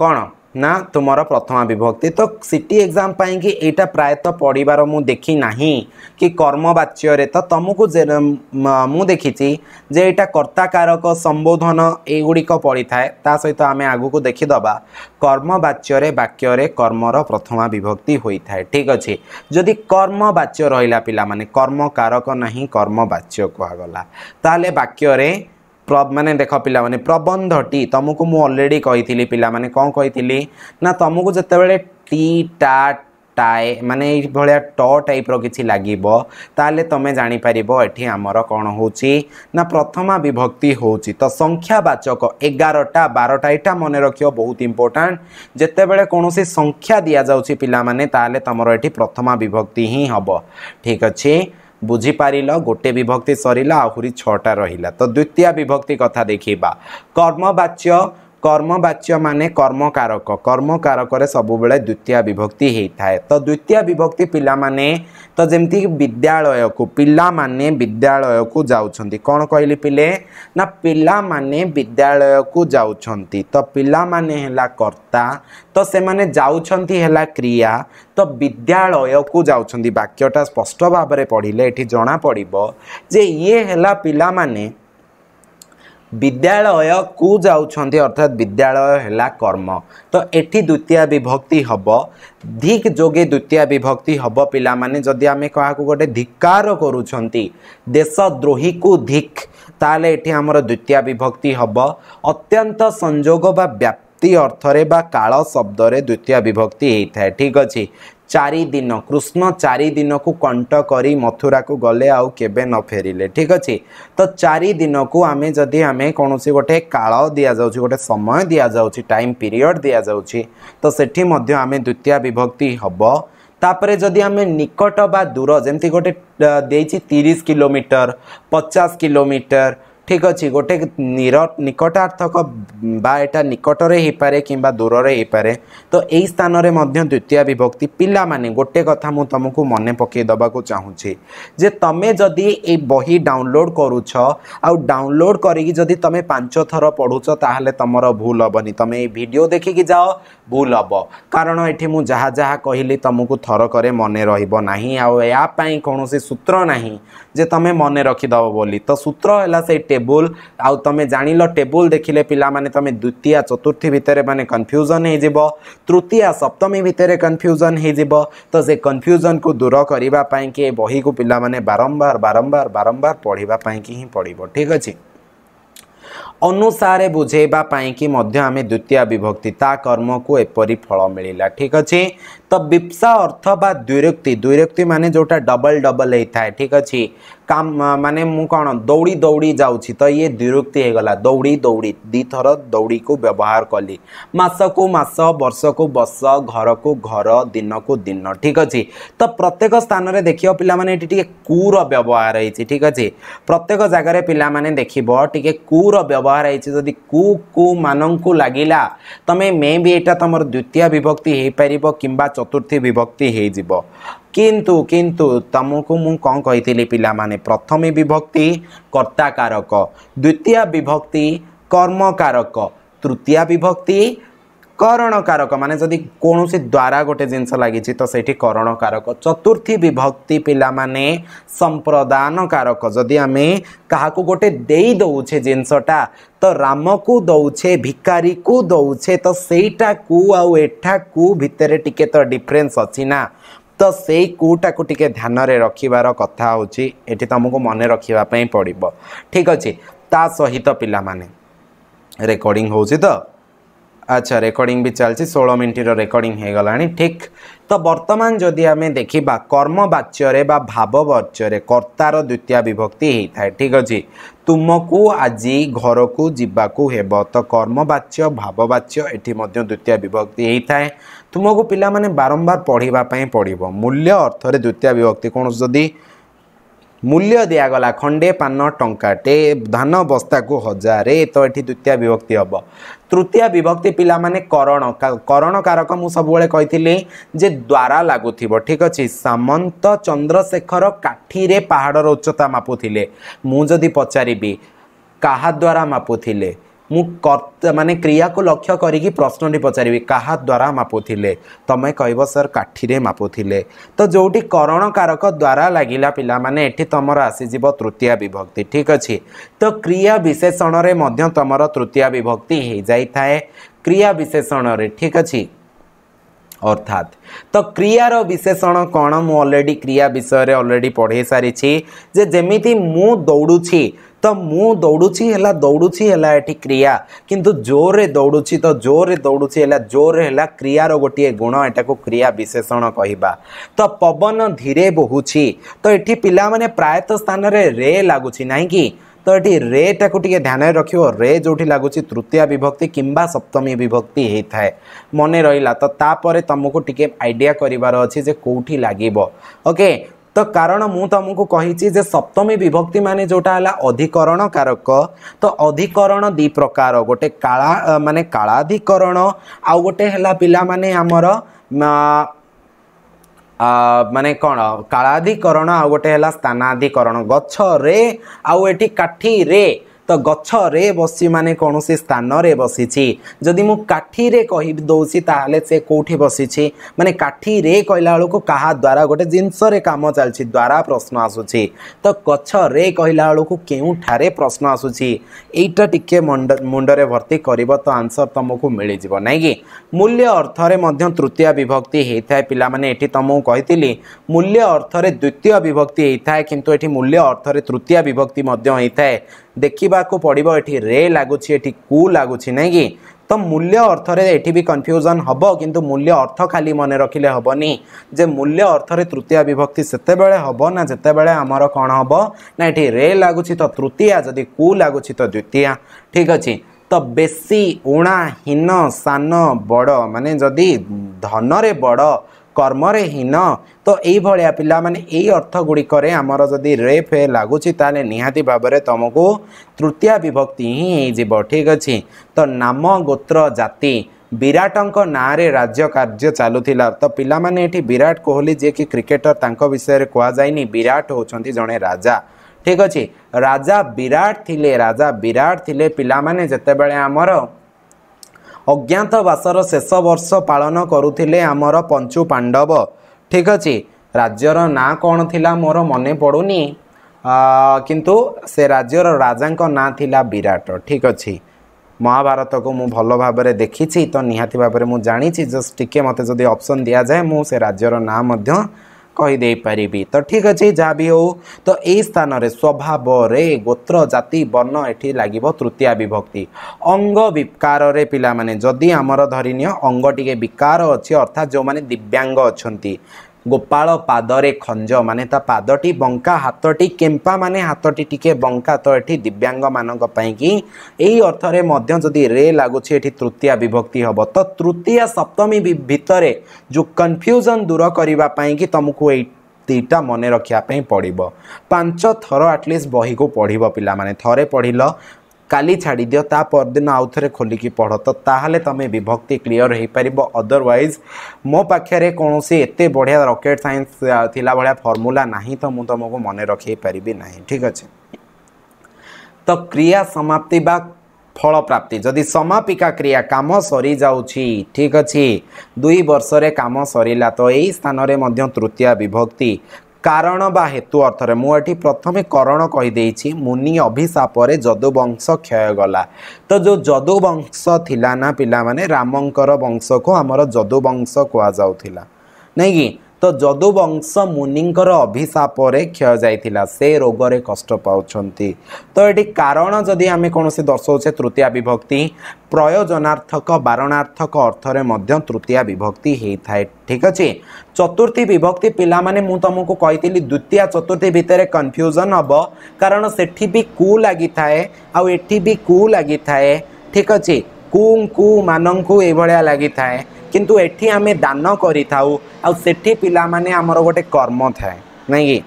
କ'ଣ ନା ତୁମର ପ୍ରଥମା ବିଭକ୍ତି ତ ସି ଟି ଏକ୍ଜାମ୍ ପାଇଁକି ଏଇଟା ପ୍ରାୟତଃ ପଢ଼ିବାର ମୁଁ ଦେଖି ନାହିଁ କି କର୍ମବାଚ୍ୟରେ ତ ତୁମକୁ ମୁଁ ଦେଖିଛି ଯେ ଏଇଟା କର୍ତ୍ତାକାରକ ସମ୍ବୋଧନ ଏଇଗୁଡ଼ିକ ପଡ଼ିଥାଏ ତା ସହିତ ଆମେ ଆଗକୁ ଦେଖିଦେବା କର୍ମବାଚ୍ୟରେ ବାକ୍ୟରେ କର୍ମର ପ୍ରଥମା ବିଭକ୍ତି ହୋଇଥାଏ ଠିକ୍ ଅଛି ଯଦି କର୍ମବାଚ୍ୟ ରହିଲା ପିଲାମାନେ କର୍ମକାରକ ନାହିଁ କର୍ମବାଚ୍ୟ କୁହାଗଲା ତାହେଲେ ବାକ୍ୟରେ ମାନେ ଦେଖ ପିଲାମାନେ ପ୍ରବନ୍ଧଟି ତୁମକୁ ମୁଁ ଅଲରେଡ଼ି କହିଥିଲି ପିଲାମାନେ କ'ଣ କହିଥିଲି ନା ତୁମକୁ ଯେତେବେଳେ ଟି ଟା টাই মানে এইভাবে ট টাইপর কিছু লাগিব তাহলে তুমি জাঁপার এটি আমার কণ হচ্ছে না প্রথমা বিভক্তি হচ্ছে তো সংখ্যাবাচক এগারোটা বারোটা এটা মনে রাখব বহুত ইম্পর্টাট যেতবে কোণী সংখ্যা দিয়া যাচ্ছে পিলা মানে তাহলে তোমার এটি প্রথমা বিভক্তি হি হব ঠিক আছে বুঝিপারিল গোটে বিভক্তি সরিলা আহুরি ছটা রহিলা তো দ্বিতীয় বিভক্তি কথা দেখিবা কর্মবাচ্য কর্মবাচ্য মানে কর্মকারক কর্মকারকরে সবুলে দ্বিতীয় বিভক্তি হয়ে থাকে তো দ্বিতীয় বিভক্তি পিলা মানে তো যেমি বিদ্যালয়ক পিলা মানে বিদ্যালয়ক যাচ্ছেন কোণ কহিলি পিলে না পিলা মানে বিদ্যালয়ক যাচ্ছেন তো পিলা মানে হেলা কর্তা তো সেমানে যাচ্ছেন হেলা ক্রিয়া তো বিদ্যালয়ক যাচ্ছেন বাক্যটা স্পষ্ট ভাবে পড়লে এটি জনা পড়ব যে ইয়ে হেলা পিলা মানে ବିଦ୍ୟାଳୟକୁ ଯାଉଛନ୍ତି ଅର୍ଥାତ୍ ବିଦ୍ୟାଳୟ ହେଲା କର୍ମ ତ ଏଠି ଦ୍ୱିତୀୟ ବିଭକ୍ତି ହେବ ଧିକ୍ ଯୋଗେ ଦ୍ୱିତୀୟ ବିଭକ୍ତି ହେବ ପିଲାମାନେ ଯଦି ଆମେ କାହାକୁ ଗୋଟେ ଧିକ୍କାର କରୁଛନ୍ତି ଦେଶଦ୍ରୋହୀକୁ ଧିକ୍ ତାହେଲେ ଏଠି ଆମର ଦ୍ୱିତୀୟ ବିଭକ୍ତି ହେବ ଅତ୍ୟନ୍ତ ସଂଯୋଗ ବା ବ୍ୟାପ୍ତି ଅର୍ଥରେ ବା କାଳ ଶବ୍ଦରେ ଦ୍ୱିତୀୟ ବିଭକ୍ତି ହେଇଥାଏ ଠିକ୍ ଅଛି ଚାରିଦିନ କୃଷ୍ଣ ଚାରିଦିନକୁ କଣ୍ଟ କରି ମଥୁରାକୁ ଗଲେ ଆଉ କେବେ ନ ଫେରିଲେ ଠିକ୍ ଅଛି ତ ଚାରିଦିନକୁ ଆମେ ଯଦି ଆମେ କୌଣସି ଗୋଟେ କାଳ ଦିଆଯାଉଛି ଗୋଟେ ସମୟ ଦିଆଯାଉଛି ଟାଇମ୍ ପିରିୟଡ଼ ଦିଆଯାଉଛି ତ ସେଠି ମଧ୍ୟ ଆମେ ଦ୍ୱିତୀୟା ବିଭକ୍ତି ହେବ ତାପରେ ଯଦି ଆମେ ନିକଟ ବା ଦୂର ଯେମିତି ଗୋଟେ ଦେଇଛି ତିରିଶ କିଲୋମିଟର ପଚାଶ କିଲୋମିଟର ঠিক ଅଛି ଗୋଟେ ନିକଟାର୍ଥକ ବା ଏଇଟା ନିକଟରେ ହେଇପାରେ କିମ୍ବା ଦୂରରେ ହେଇପାରେ ତ ଏଇ ସ୍ଥାନରେ ମଧ୍ୟ ଦ୍ୱିତୀୟ ବିଭକ୍ତି ପିଲାମାନେ ଗୋଟେ କଥା ମୁଁ ତୁମକୁ ମନେ ପକାଇ ଦେବାକୁ ଚାହୁଁଛି ଯେ ତମେ ଯଦି ଏଇ ବହି ଡାଉନଲୋଡ଼୍ କରୁଛ ଆଉ ଡାଉନଲୋଡ଼୍ କରିକି ଯଦି ତମେ ପାଞ୍ଚ ଥର ପଢ଼ୁଛ ତାହେଲେ ତମର ଭୁଲ ହେବନି ତମେ ଏଇ ଭିଡ଼ିଓ ଦେଖିକି ଯାଅ ଭୁଲ ହେବ କାରଣ ଏଠି ମୁଁ ଯାହା ଯାହା କହିଲି ତମକୁ ଥରକରେ ମନେ ରହିବ ନାହିଁ ଆଉ ଏହା ପାଇଁ କୌଣସି ସୂତ୍ର ନାହିଁ ଯେ ତମେ ମନେ ରଖିଦେବ ବୋଲି ତ ସୂତ୍ର ହେଲା ସେଇ ଟେବୁଲ୍ টেবুল আউ তুমি জাঁল টেবুল দেখিলে পিলামানে তুমি দ্বিতীয় চতুর্থী ভিতরে মানে কনফ্যুজন হয়ে যাব তৃতীয় সপ্তমী ভিতরে কনফ্যুজন হয়ে যাব তো সে কনফ্যুজন কু দূর করা কি বহি কু পিলামানে বারম্বার বারম্বার বারম্বার পড়া কি হি পড়ব ঠিক আছে ଅନୁସାରେ ବୁଝେଇବା ପାଇଁକି ମଧ୍ୟ ଆମେ ଦ୍ୱିତୀୟ ବିଭକ୍ତି ତା କର୍ମକୁ ଏପରି ଫଳ ମିଳିଲା ଠିକ୍ ଅଛି ତ ବିପ୍ସା ଅର୍ଥ ବା ଦ୍ୱିରକ୍ତି ଦ୍ୱିରକ୍ତି ମାନେ ଯେଉଁଟା ଡବଲ୍ ଡବଲ୍ ହେଇଥାଏ ଠିକ୍ ଅଛି କାମ ମାନେ ମୁଁ କ'ଣ ଦୌଡ଼ି ଦୌଡ଼ି ଯାଉଛି ତ ଇଏ ଦ୍ୱିରୁକ୍ତି ହେଇଗଲା ଦୌଡ଼ି ଦୌଡ଼ି ଦୁଇଥର ଦୌଡ଼ିକୁ ବ୍ୟବହାର କଲି ମାସକୁ ମାସ ବର୍ଷକୁ ବର୍ଷ ଘରକୁ ଘର ଦିନକୁ ଦିନ ଠିକ୍ ଅଛି ତ ପ୍ରତ୍ୟେକ ସ୍ଥାନରେ ଦେଖିବ ପିଲାମାନେ ଏଠି ଟିକେ କୁର ବ୍ୟବହାର ହେଇଛି ଠିକ୍ ଅଛି ପ୍ରତ୍ୟେକ ଜାଗାରେ ପିଲାମାନେ ଦେଖିବ ଟିକେ କୁର ବ୍ୟବହାର ହେଇଛି ଯଦି କୁ କୁ ମାନଙ୍କୁ ଲାଗିଲା ତମେ ମେ ବି ଏଇଟା ତମର ଦ୍ୱିତୀୟ ବିଭକ୍ତି ହେଇପାରିବ କିମ୍ବା ଚତୁର୍ଥୀ ବିଭକ୍ତି ହେଇଯିବ কিন্তু କିନ୍ତୁ ତୁମକୁ ମୁଁ କ'ଣ କହିଥିଲି ପିଲାମାନେ ପ୍ରଥମେ ବିଭକ୍ତି କର୍ତ୍ତାକାରକ ଦ୍ୱିତୀୟ ବିଭକ୍ତି କର୍ମକାରକ ତୃତୀୟ ବିଭକ୍ତି କରଣକାରକ ମାନେ ଯଦି କୌଣସି ଦ୍ୱାରା ଗୋଟେ ଜିନିଷ ଲାଗିଛି ତ ସେଇଠି କରଣକାରକ ଚତୁର୍ଥୀ ବିଭକ୍ତି ପିଲାମାନେ ସମ୍ପ୍ରଦାନକାରକ ଯଦି ଆମେ କାହାକୁ ଗୋଟେ ଦେଇ ଦେଉଛେ ଜିନିଷଟା ତ ରାମକୁ ଦେଉଛେ ଭିକାରୀକୁ ଦେଉଛେ ତ ସେଇଟାକୁ ଆଉ ଏଠାକୁ ଭିତରେ ଟିକେ ତ ଡିଫରେନ୍ସ ଅଛି ନା ତ ସେଇ କେଉଁଟାକୁ ଟିକେ ଧ୍ୟାନରେ ରଖିବାର କଥା ହେଉଛି ଏଠି ତୁମକୁ ମନେ ରଖିବା ପାଇଁ ପଡ଼ିବ ଠିକ୍ ଅଛି ତା ସହିତ ପିଲାମାନେ ରେକର୍ଡ଼ିଂ ହେଉଛି ତ ଆଚ୍ଛା ରେକର୍ଡ଼ିଂ ବି ଚାଲିଛି ଷୋହଳ ମିନିଟର ରେକର୍ଡ଼ିଂ ହୋଇଗଲାଣି ଠିକ୍ ତ ବର୍ତ୍ତମାନ ଯଦି ଆମେ ଦେଖିବା କର୍ମବାଚ୍ୟରେ ବା ଭାବବାଚ୍ୟରେ କର୍ତ୍ତାର ଦ୍ୱିତୀୟ ବିଭକ୍ତି ହୋଇଥାଏ ଠିକ୍ ଅଛି ତୁମକୁ ଆଜି ଘରକୁ ଯିବାକୁ ହେବ ତ କର୍ମବାଚ୍ୟ ଭାବବାଚ୍ୟ ଏଠି ମଧ୍ୟ ଦ୍ୱିତୀୟ ବିଭକ୍ତି ହୋଇଥାଏ ତୁମକୁ ପିଲାମାନେ ବାରମ୍ବାର ପଢ଼ିବା ପାଇଁ ପଡ଼ିବ ମୂଲ୍ୟ ଅର୍ଥରେ ଦ୍ୱିତୀୟ ବିଭକ୍ତି କୌଣସି ଯଦି ମୂଲ୍ୟ ଦିଆଗଲା ଖଣ୍ଡେ ପାନ ଟଙ୍କାଟେ ଧାନ ବସ୍ତାକୁ ହଜାରେ ତ ଏଠି ଦ୍ୱିତୀୟ ବିଭକ୍ତି ହେବ ତୃତୀୟ ବିଭକ୍ତି ପିଲାମାନେ କରଣ କରଣ କାରକ ମୁଁ ସବୁବେଳେ କହିଥିଲି ଯେ ଦ୍ୱାରା ଲାଗୁଥିବ ଠିକ୍ ଅଛି ସାମନ୍ତ ଚନ୍ଦ୍ରଶେଖର କାଠିରେ ପାହାଡ଼ର ଉଚ୍ଚତା ମାପୁଥିଲେ ମୁଁ ଯଦି ପଚାରିବି କାହା ଦ୍ୱାରା ମାପୁଥିଲେ ମୁଁ ମାନେ କ୍ରିୟାକୁ ଲକ୍ଷ୍ୟ କରିକି ପ୍ରଶ୍ନଟି ପଚାରିବି କାହା ଦ୍ୱାରା ମାପୁଥିଲେ ତମେ କହିବ ସାର୍ କାଠିରେ ମାପୁଥିଲେ ତ ଯେଉଁଠି କରଣକାରକ ଦ୍ୱାରା ଲାଗିଲା ପିଲାମାନେ ଏଠି ତମର ଆସିଯିବ ତୃତୀୟା ବିଭକ୍ତି ଠିକ୍ ଅଛି ତ କ୍ରିୟା ବିଶେଷଣରେ ମଧ୍ୟ ତମର ତୃତୀୟା ବିଭକ୍ତି ହୋଇଯାଇଥାଏ କ୍ରିୟା ବିଶେଷଣରେ ଠିକ୍ ଅଛି অর্থাৎ তো ক্রিয়ার বিশেষণ কোণ মু অলরেডি ক্রিয়া বিষয়ে অলরেডি পড়াই সারিছি যে যেমিতি মু দৌড়ুছি ତ ମୁଁ ଦୌଡ଼ୁଛି ହେଲା ଦୌଡ଼ୁଛି ହେଲା ଏଠି କ୍ରିୟା କିନ୍ତୁ ଜୋରରେ ଦୌଡ଼ୁଛି ତ ଜୋରରେ ଦୌଡ଼ୁଛି ହେଲା ଜୋରରେ ହେଲା କ୍ରିୟାର ଗୋଟିଏ ଗୁଣ ଏଟାକୁ କ୍ରିୟା ବିଶେଷଣ କହିବା ତ ପବନ ଧୀରେ ବୋହୁଛି ତ ଏଠି ପିଲାମାନେ ପ୍ରାୟତଃ ସ୍ଥାନରେ ରେ ଲାଗୁଛି ନାହିଁ କି ତ ଏଠି ରେଟାକୁ ଟିକେ ଧ୍ୟାନରେ ରଖିବ ରେ ଯେଉଁଠି ଲାଗୁଛି ତୃତୀୟା ବିଭକ୍ତି କିମ୍ବା ସପ୍ତମୀ ବିଭକ୍ତି ହେଇଥାଏ ମନେ ରହିଲା ତ ତାପରେ ତୁମକୁ ଟିକେ ଆଇଡ଼ିଆ କରିବାର ଅଛି ଯେ କେଉଁଠି ଲାଗିବ ଓକେ ତ କାରଣ ମୁଁ ତୁମକୁ କହିଛି ଯେ ସପ୍ତମୀ ବିଭକ୍ତି ମାନେ ଯେଉଁଟା ହେଲା ଅଧିକରଣ କାରକ ତ ଅଧିକରଣ ଦୁଇ ପ୍ରକାର ଗୋଟେ କାଳା ମାନେ କାଳାଧିକରଣ ଆଉ ଗୋଟେ ହେଲା ପିଲାମାନେ ଆମର ମାନେ କ'ଣ କାଳାଧିକରଣ ଆଉ ଗୋଟେ ହେଲା ସ୍ଥାନାଧିକରଣ ଗଛରେ ଆଉ ଏଠି କାଠିରେ তো ଗଛରେ ବସି ମାନେ କୌଣସି ସ୍ଥାନରେ ବସିଛି ଯଦି ମୁଁ କାଠିରେ କହି ଦେଉଛି ତାହେଲେ ସେ କେଉଁଠି ବସିଛି ମାନେ କାଠିରେ କହିଲା ବେଳକୁ କାହା ଦ୍ୱାରା ଗୋଟେ ଜିନିଷରେ କାମ ଚାଲିଛି ଦ୍ୱାରା ପ୍ରଶ୍ନ ଆସୁଛି ତ ଗଛରେ କହିଲା ବେଳକୁ କେଉଁଠାରେ ପ୍ରଶ୍ନ ଆସୁଛି ଏଇଟା ଟିକେ ମୁଣ୍ଡରେ ଭର୍ତ୍ତି କରିବ ତ ଆନ୍ସର ତୁମକୁ ମିଳିଯିବ ନାଇଁ କି ମୂଲ୍ୟ ଅର୍ଥରେ ମଧ୍ୟ ତୃତୀୟ ବିଭକ୍ତି ହୋଇଥାଏ ପିଲାମାନେ ଏଠି ତୁମକୁ କହିଥିଲି ମୂଲ୍ୟ ଅର୍ଥରେ ଦ୍ୱିତୀୟ ବିଭକ୍ତି ହୋଇଥାଏ କିନ୍ତୁ ଏଠି ମୂଲ୍ୟ ଅର୍ଥରେ ତୃତୀୟ ବିଭକ୍ତି ମଧ୍ୟ ହୋଇଥାଏ ଦେଖିବାକୁ ପଡ଼ିବ ଏଠି ରେ ଲାଗୁଛି ଏଠି କୁ ଲାଗୁଛି ନାଇଁ କି ତ ମୂଲ୍ୟ ଅର୍ଥରେ ଏଠି ବି କନଫ୍ୟୁଜନ୍ ହେବ କିନ୍ତୁ ମୂଲ୍ୟ ଅର୍ଥ ଖାଲି ମନେ ରଖିଲେ ହେବନି ଯେ ମୂଲ୍ୟ ଅର୍ଥରେ ତୃତୀୟ ବିଭକ୍ତି ସେତେବେଳେ ହେବ ନା ଯେତେବେଳେ ଆମର କ'ଣ ହେବ ନା ଏଠି ରେ ଲାଗୁଛି ତ ତୃତୀୟା ଯଦି କୁ ଲାଗୁଛି ତ ଦ୍ୱିତୀୟା ଠିକ୍ ଅଛି ତ ବେଶୀ ଉଣା ହୀନ ସାନ ବଡ଼ ମାନେ ଯଦି ଧନରେ ବଡ଼ কর্মরে হীন তো এইভাবে পিলামানে এই অর্থগুড়িকরে আমার যদি রেপ হয়ে লাগুছি তাহলে নিহাতি ভাবে তোমাকে তৃতীয় বিভক্তি হি হয়েযিব ঠিক আছে তো নাম গোত্র জাতি ବିରାଟଙ୍କ ନାଁରେ ରାଜ୍ୟ କାର୍ଯ୍ୟ ଚାଲୁଥିଲା ତ ପିଲାମାନେ ଏଠି ବିରାଟ କୋହଲି ଯିଏକି କ୍ରିକେଟର ତାଙ୍କ ବିଷୟରେ କୁହାଯାଇନି ବିରାଟ ହେଉଛନ୍ତି ଜଣେ ରାଜା ଠିକ୍ ଅଛି ରାଜା ବିରାଟ ଥିଲେ ରାଜା ବିରାଟ ଥିଲେ ପିଲାମାନେ ଯେତେବେଳେ ଆମର ଅଜ୍ଞାତବାସର ଶେଷ ବର୍ଷ ପାଳନ କରୁଥିଲେ ଆମର ପଞ୍ଚୁ ପାଣ୍ଡବ ଠିକ୍ ଅଛି ରାଜ୍ୟର ନାଁ କ'ଣ ଥିଲା ମୋର ମନେ ପଡ଼ୁନି କିନ୍ତୁ ସେ ରାଜ୍ୟର ରାଜାଙ୍କ ନାଁ ଥିଲା ବିରାଟ ଠିକ୍ ଅଛି ମହାଭାରତକୁ ମୁଁ ଭଲ ଭାବରେ ଦେଖିଛି ତ ନିହାତି ଭାବରେ ମୁଁ ଜାଣିଛି ଜଷ୍ଟ ଟିକିଏ ମୋତେ ଯଦି ଅପସନ୍ ଦିଆଯାଏ ମୁଁ ସେ ରାଜ୍ୟର ନାଁ ମଧ୍ୟ କହିଦେଇପାରିବି ତ ଠିକ୍ ଅଛି ଯାହା ବି ହେଉ ତ ଏଇ ସ୍ଥାନରେ ସ୍ୱଭାବରେ ଗୋତ୍ର ଜାତି ବର୍ଣ୍ଣ ଏଠି ଲାଗିବ ତୃତୀୟା ବିଭକ୍ତି ଅଙ୍ଗ ବିକାରରେ ପିଲାମାନେ ଯଦି ଆମର ଧରିନିଅ ଅଙ୍ଗ ଟିକେ ବିକାର ଅଛି ଅର୍ଥାତ୍ ଯେଉଁମାନେ ଦିବ୍ୟାଙ୍ଗ ଅଛନ୍ତି গোপাল পাদরে খঞ্জ মানে তা পাদটি বঙ্কা হাতটি কেম্পা মানে হাতটি টিকে বঙ্কা তো এটি দিব্যাঙ্গ মানক পাইকি এই অর্থরে মধ্য যদি রে লাগুছি এটি তৃতীয়া বিভক্তি হব তো তৃতীয়া সপ্তমী ভিতরে যে কনফ্যুজন দূর করা পাইকি তুমকু এই ଦୁଇଟା ମନେ ରଖିବା ପାଇଁ ପଡ଼ିବ ପାଞ୍ଚ ଥର ଆଟଲିଷ୍ଟ ବହିକୁ ପଢ଼ିବ ପିଲାମାନେ ଥରେ ପଢ଼ିଲ কালি ছাড়ি দিও তা পরদিন আউথরে খোলিকি পড় তো তাহলে তুমি বিভক্তি ক্লিয়ার হয়ে পার অদরওয়াইজ মো পাখে কোণী এত বড়িয়া রকেট সাইন্স লা ভাগ ফর্মুলা না তো মু তোমাকে মনে রখে পারি না ঠিক আছে তো ক্রিয়া সমাপ্তি বা ফলপ্রাপ্তি যদি সমাপিকা ক্রিয়া কাম সরি যাচ্ছি ঠিক আছে দুই বর্ষরে কাম সরিলা তো এই স্থানরে মধ্য তৃতীয় বিভক্তি କାରଣ ବା ହେତୁ ଅର୍ଥରେ ମୁଁ ଏଠି ପ୍ରଥମେ କରଣ କହିଦେଇଛି ମୁନି ଅଭିଶାପରେ ଯଦୁବଂଶ କ୍ଷୟ ଗଲା ତ ଯେଉଁ ଯଦୁବଂଶ ଥିଲା ନା ପିଲାମାନେ ରାମଙ୍କର ବଂଶକୁ ଆମର ଯଦୁବଂଶ କୁହାଯାଉଥିଲା ନାଇଁ କି ତ ଯଦୁବଂଶ ମୁନିଙ୍କର ଅଭିଶାପରେ କ୍ଷୟ ଯାଇଥିଲା ସେ ରୋଗରେ କଷ୍ଟ ପାଉଛନ୍ତି ତ ଏଠି କାରଣ ଯଦି ଆମେ କୌଣସି ଦର୍ଶାଉଛେ ତୃତୀୟା ବିଭକ୍ତି ପ୍ରୟୋଜନାର୍ଥକ ବାରଣାର୍ଥକ ଅର୍ଥରେ ମଧ୍ୟ ତୃତୀୟା ବିଭକ୍ତି ହେଇଥାଏ ଠିକ୍ ଅଛି ଚତୁର୍ଥୀ ବିଭକ୍ତି ପିଲାମାନେ ମୁଁ ତୁମକୁ କହିଥିଲି ଦ୍ୱିତୀୟ ଚତୁର୍ଥୀ ଭିତରେ କନଫ୍ୟୁଜନ୍ ହେବ କାରଣ ସେଠି ବି କୁ ଲାଗିଥାଏ ଆଉ ଏଠି ବି କୁ ଲାଗିଥାଏ ଠିକ୍ ଅଛି କୁଙ୍କୁ ମାନଙ୍କୁ ଏଇଭଳିଆ ଲାଗିଥାଏ କିନ୍ତୁ ଏଠି ଆମେ ଦାନ କରିଥାଉ ଆଉ ସେଠି ପିଲାମାନେ ଆମର ଗୋଟେ କର୍ମ ଥାଏ ନାଇଁ କି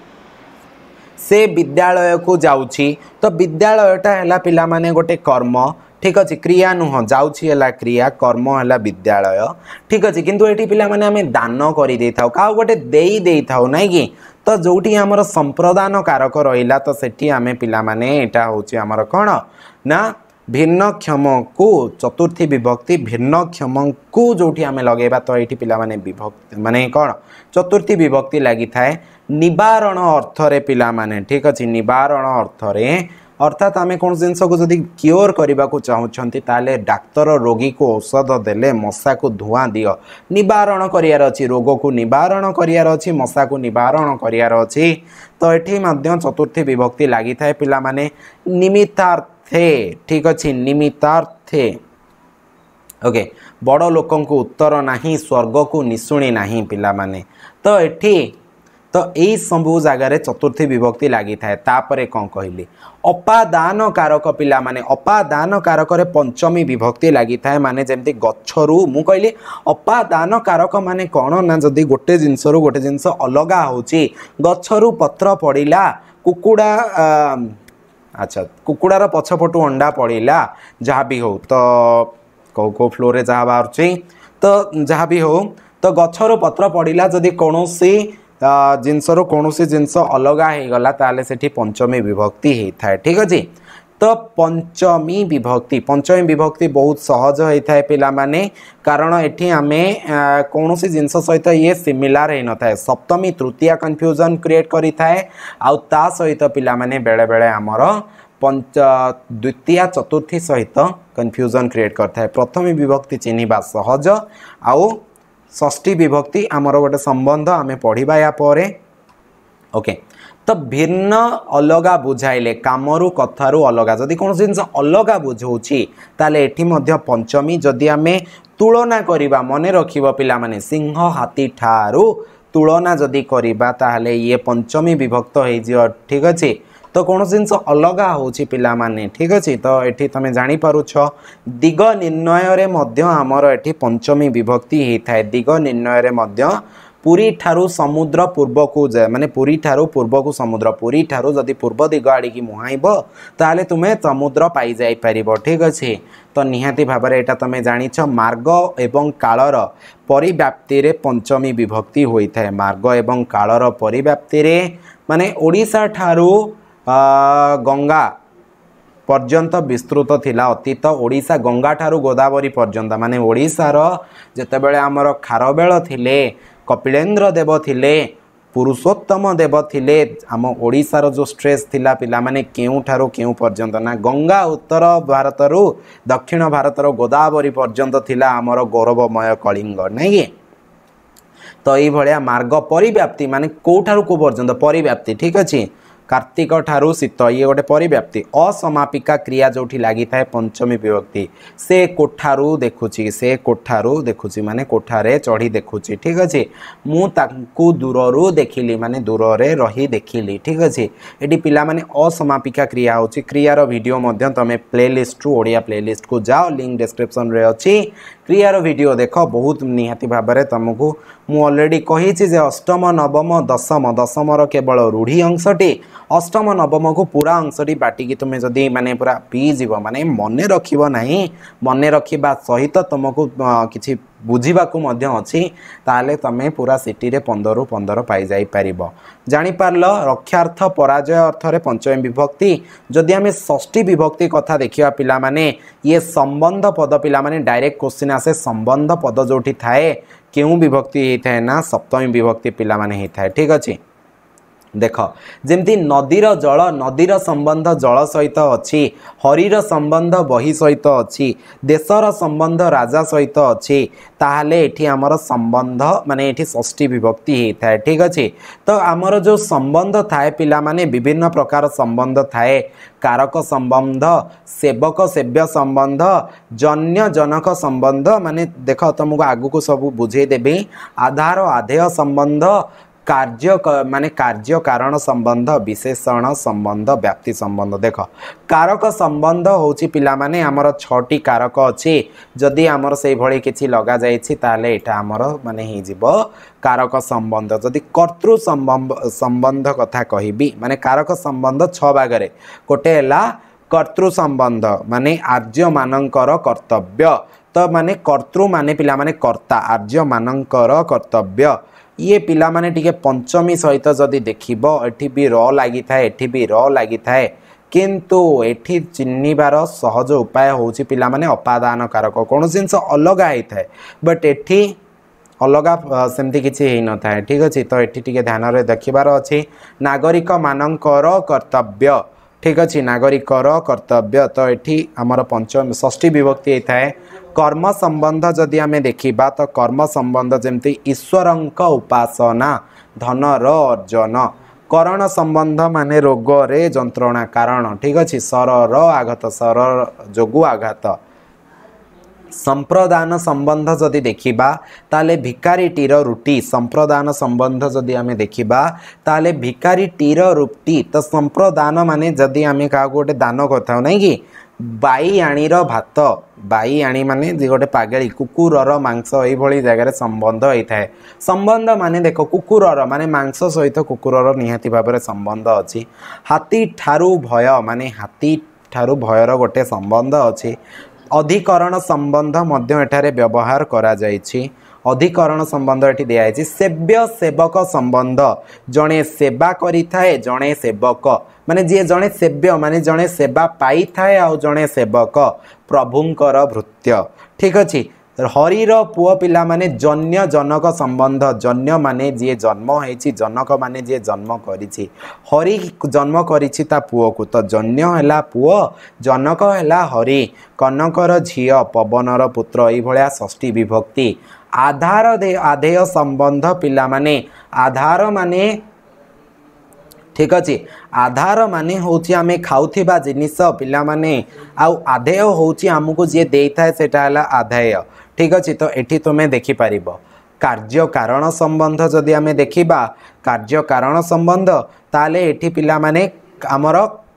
ସେ ବିଦ୍ୟାଳୟକୁ ଯାଉଛି ତ ବିଦ୍ୟାଳୟଟା ହେଲା ପିଲାମାନେ ଗୋଟେ କର୍ମ ଠିକ୍ ଅଛି କ୍ରିୟା ନୁହଁ ଯାଉଛି ହେଲା କ୍ରିୟା କର୍ମ ହେଲା ବିଦ୍ୟାଳୟ ଠିକ୍ ଅଛି କିନ୍ତୁ ଏଠି ପିଲାମାନେ ଆମେ ଦାନ କରିଦେଇଥାଉ କାହାକୁ ଗୋଟେ ଦେଇ ଦେଇଥାଉ ନାଇଁ କି ତ ଯେଉଁଠି ଆମର ସମ୍ପ୍ରଦାନ କାରକ ରହିଲା ତ ସେଠି ଆମେ ପିଲାମାନେ ଏଇଟା ହେଉଛି ଆମର କ'ଣ ନା ଭିନ୍ନକ୍ଷମକୁ ଚତୁର୍ଥୀ ବିଭକ୍ତି ଭିନ୍ନକ୍ଷମକୁ ଯେଉଁଠି ଆମେ ଲଗାଇବା ତ ଏଇଠି ପିଲାମାନେ ବିଭକ୍ତି ମାନେ କ'ଣ ଚତୁର୍ଥୀ ବିଭକ୍ତି ଲାଗିଥାଏ ନିବାରଣ ଅର୍ଥରେ ପିଲାମାନେ ଠିକ୍ ଅଛି ନିବାରଣ ଅର୍ଥରେ ଅର୍ଥାତ ଆମେ କୌଣସି ଜିନିଷକୁ ଯଦି କ୍ୟୋର୍ କରିବାକୁ ଚାହୁଁଛନ୍ତି ତାହେଲେ ଡାକ୍ତର ରୋଗୀକୁ ଔଷଧ ଦେଲେ ମଶାକୁ ଧୂଆଁ ଦିଅ ନିବାରଣ କରିବାର ଅଛି ରୋଗକୁ ନିବାରଣ କରିବାର ଅଛି ମଶାକୁ ନିବାରଣ କରିବାର ଅଛି ତ ଏଠି ମଧ୍ୟ ଚତୁର୍ଥୀ ବିଭକ୍ତି ଲାଗିଥାଏ ପିଲାମାନେ ନିମିତ୍ତାର୍ଥ थे ठीक अच्छे निमित्तार्थे ओके बड़ लोक उत्तर ना स्वर्ग को निशुणी ना पिला माने तो ये तो यही सब जगार चतुर्थी विभक्ति लगी था कौन कहली अपादान कारक पिला माने अपादान कारक पंचमी विभक्ति लगी थाए माने जमी गु मु कहली अपादान कारक माने कौन ना जदि गोटे जिनस गोटे जिनस अलग हो गुरु पत्र पड़ा कुकुड़ा अच्छा कुकुर पछपटु अन्डा पड्ला जहाँबि हौ त फ्लोरे जहाँ बाहुन्छ त जहाँ हौ त गछ र पत्र पडिला जि कि जिनिस रुणी जिन्स अलगाहला ति पंचमी विभक्ति ठीक अझ তো পঞ্চমী বিভক্তি পঞ্চমী বিভক্তি বহুত সহজ হয়ে পিলামানে কারণ এটি আমি কৌশি জিনিস সহিত ইয়ে সিমিলার হয়ে নথায় সপ্তমী তৃতীয়া কনফ্যুজন ক্রিয়েট করে থাকে তা সহিত পিলামানে বেড়ে বেড়ে আমার পঞ্চ দ্বিতীয়া চতুর্থী সহিত কনফ্যুজন ক্রিয়েট করে থাকে প্রথমে বিভক্তি চিহ্নিবা সহজ আউ ষষ্ঠী বিভক্তি আমার গোটে সম্বন্ধ আমি পড়া ইয়াপরে ওকে okay. ତ ଭିନ୍ନ ଅଲଗା ବୁଝାଇଲେ କାମରୁ କଥାରୁ ଅଲଗା ଯଦି କୌଣସି ଜିନିଷ ଅଲଗା ବୁଝାଉଛି ତାହେଲେ ଏଠି ମଧ୍ୟ ପଞ୍ଚମୀ ଯଦି ଆମେ ତୁଳନା କରିବା ମନେ ରଖିବ ପିଲାମାନେ ସିଂହ ହାତୀ ଠାରୁ ତୁଳନା ଯଦି କରିବା ତାହେଲେ ଇଏ ପଞ୍ଚମୀ ବିଭକ୍ତ ହେଇଯିବ ଠିକ୍ ଅଛି ତ କୌଣସି ଜିନିଷ ଅଲଗା ହେଉଛି ପିଲାମାନେ ଠିକ୍ ଅଛି ତ ଏଠି ତୁମେ ଜାଣିପାରୁଛ ଦିଗ ନିର୍ଣ୍ଣୟରେ ମଧ୍ୟ ଆମର ଏଠି ପଞ୍ଚମୀ ବିଭକ୍ତି ହେଇଥାଏ ଦିଗ ନିର୍ଣ୍ଣୟରେ ମଧ୍ୟ ପୁରୀଠାରୁ ସମୁଦ୍ର ପୂର୍ବକୁ ଯାଏ ମାନେ ପୁରୀଠାରୁ ପୂର୍ବକୁ ସମୁଦ୍ର ପୁରୀଠାରୁ ଯଦି ପୂର୍ବ ଦିଗ ଆଡ଼ିକି ମୁହାଁଇବ ତାହେଲେ ତୁମେ ସମୁଦ୍ର ପାଇଯାଇପାରିବ ଠିକ୍ ଅଛି ତ ନିହାତି ଭାବରେ ଏଇଟା ତୁମେ ଜାଣିଛ ମାର୍ଗ ଏବଂ କାଳର ପରିବ୍ୟାପ୍ତିରେ ପଞ୍ଚମୀ ବିଭକ୍ତି ହୋଇଥାଏ ମାର୍ଗ ଏବଂ କାଳର ପରିବ୍ୟାପ୍ତିରେ ମାନେ ଓଡ଼ିଶାଠାରୁ ଗଙ୍ଗା পর্যন্ত বিস্তৃত লা অতীত ওড়িশা গঙ্গা ঠারু গোদাবরী পর্যন্ত মানে ওড়িশার যেতবে আমার খারবেল লে କପିଳେନ୍ଦ୍ର ଦେବ ଥିଲେ ପୁରୁଷୋତ୍ତମ ଦେବ ଥିଲେ ଆମ ଓଡ଼ିଶାର ଯେଉଁ ଷ୍ଟ୍ରେସ୍ ଥିଲା ପିଲାମାନେ କେଉଁଠାରୁ କେଉଁ ପର୍ଯ୍ୟନ୍ତ ନା ଗଙ୍ଗା ଉତ୍ତର ଭାରତରୁ ଦକ୍ଷିଣ ଭାରତର ଗୋଦାବରୀ ପର୍ଯ୍ୟନ୍ତ ଥିଲା ଆମର ଗୌରବମୟ କଳିଙ୍ଗ ନାଇଁ ତ ଏଇଭଳିଆ ମାର୍ଗ ପରିବ୍ୟାପ୍ତି ମାନେ କେଉଁଠାରୁ କେଉଁ ପର୍ଯ୍ୟନ୍ତ ପରିବ୍ୟାପ୍ତି ଠିକ୍ ଅଛି କାର୍ତ୍ତିକଠାରୁ ଶୀତ ଇଏ ଗୋଟେ ପରିବ୍ୟାପ୍ତି ଅସମାପିକା କ୍ରିୟା ଯେଉଁଠି ଲାଗିଥାଏ ପଞ୍ଚମୀ ବିଭକ୍ତି ସେ କୋଠାରୁ ଦେଖୁଛି ସେ କୋଠାରୁ ଦେଖୁଛି ମାନେ କୋଠାରେ ଚଢ଼ି ଦେଖୁଛି ଠିକ୍ ଅଛି ମୁଁ ତାଙ୍କୁ ଦୂରରୁ ଦେଖିଲି ମାନେ ଦୂରରେ ରହି ଦେଖିଲି ଠିକ୍ ଅଛି ଏଠି ପିଲାମାନେ ଅସମାପିକା କ୍ରିୟା ହେଉଛି କ୍ରିୟାର ଭିଡ଼ିଓ ମଧ୍ୟ ତୁମେ ପ୍ଲେଲିଷ୍ଟରୁ ଓଡ଼ିଆ ପ୍ଲେଲିଷ୍ଟକୁ ଯାଅ ଲିଙ୍କ ଡେସ୍କ୍ରିପ୍ସନରେ ଅଛି କ୍ରିୟାର ଭିଡ଼ିଓ ଦେଖ ବହୁତ ନିହାତି ଭାବରେ ତୁମକୁ ମୁଁ ଅଲରେଡ଼ି କହିଛି ଯେ ଅଷ୍ଟମ ନବମ ଦଶମ ଦଶମର କେବଳ ରୂଢ଼ି ଅଂଶଟି ଅଷ୍ଟମ ନବମକୁ ପୁରା ଅଂଶଟି ବାଟିକି ତୁମେ ଯଦି ମାନେ ପୁରା ପିଇଯିବ ମାନେ ମନେ ରଖିବ ନାହିଁ ମନେ ରଖିବା ସହିତ ତୁମକୁ କିଛି ବୁଝିବାକୁ ମଧ୍ୟ ଅଛି ତାହେଲେ ତୁମେ ପୁରା ସିଟିରେ ପନ୍ଦରରୁ ପନ୍ଦର ପାଇଯାଇପାରିବ ଜାଣିପାରିଲ ରକ୍ଷାର୍ଥ ପରାଜୟ ଅର୍ଥରେ ପଞ୍ଚମୀ ବିଭକ୍ତି ଯଦି ଆମେ ଷଷ୍ଠୀ ବିଭକ୍ତି କଥା ଦେଖିବା ପିଲାମାନେ ଇଏ ସମ୍ବନ୍ଧ ପଦ ପିଲାମାନେ ଡାଇରେକ୍ଟ କୋଶ୍ଚିନ୍ ଆସେ ସମ୍ବନ୍ଧ ପଦ ଯେଉଁଠି ଥାଏ କେଉଁ ବିଭକ୍ତି ହେଇଥାଏ ନା ସପ୍ତମୀ ବିଭକ୍ତି ପିଲାମାନେ ହେଇଥାଏ ଠିକ୍ ଅଛି ଦେଖ ଯେମିତି ନଦୀର ଜଳ ନଦୀର ସମ୍ବନ୍ଧ ଜଳ ସହିତ ଅଛି ହରିର ସମ୍ବନ୍ଧ ବହି ସହିତ ଅଛି ଦେଶର ସମ୍ବନ୍ଧ ରାଜା ସହିତ ଅଛି ତାହେଲେ ଏଠି ଆମର ସମ୍ବନ୍ଧ ମାନେ ଏଠି ଷଷ୍ଠୀ ବିଭକ୍ତି ହେଇଥାଏ ଠିକ୍ ଅଛି ତ ଆମର ଯେଉଁ ସମ୍ବନ୍ଧ ଥାଏ ପିଲାମାନେ ବିଭିନ୍ନ ପ୍ରକାର ସମ୍ବନ୍ଧ ଥାଏ କାରକ ସମ୍ବନ୍ଧ ସେବକ ସେବ୍ୟ ସମ୍ବନ୍ଧ ଜନ୍ୟ ଜନକ ସମ୍ବନ୍ଧ ମାନେ ଦେଖ ତୁମକୁ ଆଗକୁ ସବୁ ବୁଝେଇଦେବି ଆଧାର ଆଧେୟ ସମ୍ବନ୍ଧ କାର୍ଯ୍ୟ ମାନେ କାର୍ଯ୍ୟ କାରଣ ସମ୍ବନ୍ଧ ବିଶେଷଣ ସମ୍ବନ୍ଧ ବ୍ୟାପ୍ତି ସମ୍ବନ୍ଧ ଦେଖ କାରକ ସମ୍ବନ୍ଧ ହେଉଛି ପିଲାମାନେ ଆମର ଛଅଟି କାରକ ଅଛି ଯଦି ଆମର ସେଇଭଳି କିଛି ଲଗାଯାଇଛି ତାହେଲେ ଏଇଟା ଆମର ମାନେ ହେଇଯିବ କାରକ ସମ୍ବନ୍ଧ ଯଦି କର୍ତ୍ତୃ ସମ୍ବନ୍ଧ କଥା କହିବି ମାନେ କାରକ ସମ୍ବନ୍ଧ ଛଅ ଭାଗରେ ଗୋଟେ ହେଲା କର୍ତ୍ତୃ ସମ୍ବନ୍ଧ ମାନେ ଆର୍ଯ୍ୟମାନଙ୍କର କର୍ତ୍ତବ୍ୟ ତ ମାନେ କର୍ତ୍ତୃମାନେ ପିଲାମାନେ କର୍ତ୍ତା ଆର୍ଯ୍ୟମାନଙ୍କର କର୍ତ୍ତବ୍ୟ ଇଏ ପିଲାମାନେ ଟିକେ ପଞ୍ଚମୀ ସହିତ ଯଦି ଦେଖିବ ଏଠି ବି ର ଲାଗିଥାଏ ଏଠି ବି ର ଲାଗିଥାଏ କିନ୍ତୁ ଏଠି ଚିହ୍ନିବାର ସହଜ ଉପାୟ ହେଉଛି ପିଲାମାନେ ଅପାଦାନ କାରକ କୌଣସି ଜିନିଷ ଅଲଗା ହେଇଥାଏ ବଟ୍ ଏଠି ଅଲଗା ସେମିତି କିଛି ହେଇନଥାଏ ଠିକ୍ ଅଛି ତ ଏଠି ଟିକେ ଧ୍ୟାନରେ ଦେଖିବାର ଅଛି ନାଗରିକମାନଙ୍କର କର୍ତ୍ତବ୍ୟ ଠିକ୍ ଅଛି ନାଗରିକର କର୍ତ୍ତବ୍ୟ ତ ଏଠି ଆମର ପଞ୍ଚମ ଷଷ୍ଠୀ ବିଭକ୍ତି ହେଇଥାଏ कर्म सम्बन्ध जर्म सम्बन्ध ईश्वर ईश्वरको उपासना धनर अर्जन कर सम्बन्ध ठीक जन सर अझर आघात सरु आघात संप्रदान सम्बन्ध जुन देखा भिकारी भिकर रुटि सम्प्रदान सम्बन्ध जिम्मी देखि त संप्रदान रुप्ति जदि सम्प्रदान महाको गए दाउ ना ବାଇ ଆଣିର ଭାତ ବାଇ ଆଣି ମାନେ ଯେ ଗୋଟେ ପାଗେଳି କୁକୁରର ମାଂସ ଏଇଭଳି ଜାଗାରେ ସମ୍ବନ୍ଧ ହୋଇଥାଏ ସମ୍ବନ୍ଧ ମାନେ ଦେଖ କୁକୁରର ମାନେ ମାଂସ ସହିତ କୁକୁରର ନିହାତି ଭାବରେ ସମ୍ବନ୍ଧ ଅଛି ହାତୀଠାରୁ ଭୟ ମାନେ ହାତୀଠାରୁ ଭୟର ଗୋଟେ ସମ୍ବନ୍ଧ ଅଛି ଅଧିକରଣ ସମ୍ବନ୍ଧ ମଧ୍ୟ ଏଠାରେ ବ୍ୟବହାର କରାଯାଇଛି ଅଧିକରଣ ସମ୍ବନ୍ଧ ଏଠି ଦିଆଯାଇଛି ସେବ୍ୟ ସେବକ ସମ୍ବନ୍ଧ ଜଣେ ସେବା କରିଥାଏ ଜଣେ ସେବକ ମାନେ ଯିଏ ଜଣେ ସେବ୍ୟ ମାନେ ଜଣେ ସେବା ପାଇଥାଏ ଆଉ ଜଣେ ସେବକ ପ୍ରଭୁଙ୍କର ଭୃତ୍ୟ ଠିକ୍ ଅଛି ହରିର ପୁଅ ପିଲାମାନେ ଜନ୍ୟ ଜନକ ସମ୍ବନ୍ଧ ଜନ୍ୟ ମାନେ ଯିଏ ଜନ୍ମ ହେଇଛି ଜନକ ମାନେ ଯିଏ ଜନ୍ମ କରିଛି ହରି ଜନ୍ମ କରିଛି ତା ପୁଅକୁ ତ ଜନ୍ୟ ହେଲା ପୁଅ ଜନକ ହେଲା ହରି କନକର ଝିଅ ପବନର ପୁତ୍ର ଏଇଭଳିଆ ଷଷ୍ଠୀ ବିଭକ୍ତି ଆଧାର ଆଧେୟ ସମ୍ବନ୍ଧ ପିଲାମାନେ ଆଧାର ମାନେ ଠିକ୍ ଅଛି ଆଧାର ମାନେ ହେଉଛି ଆମେ ଖାଉଥିବା ଜିନିଷ ପିଲାମାନେ ଆଉ ଆଧେୟ ହେଉଛି ଆମକୁ ଯିଏ ଦେଇଥାଏ ସେଇଟା ହେଲା ଆଧେୟ ଠିକ୍ ଅଛି ତ ଏଠି ତୁମେ ଦେଖିପାରିବ କାର୍ଯ୍ୟ କାରଣ ସମ୍ବନ୍ଧ ଯଦି ଆମେ ଦେଖିବା କାର୍ଯ୍ୟ କାରଣ ସମ୍ବନ୍ଧ ତାହେଲେ ଏଠି ପିଲାମାନେ ଆମର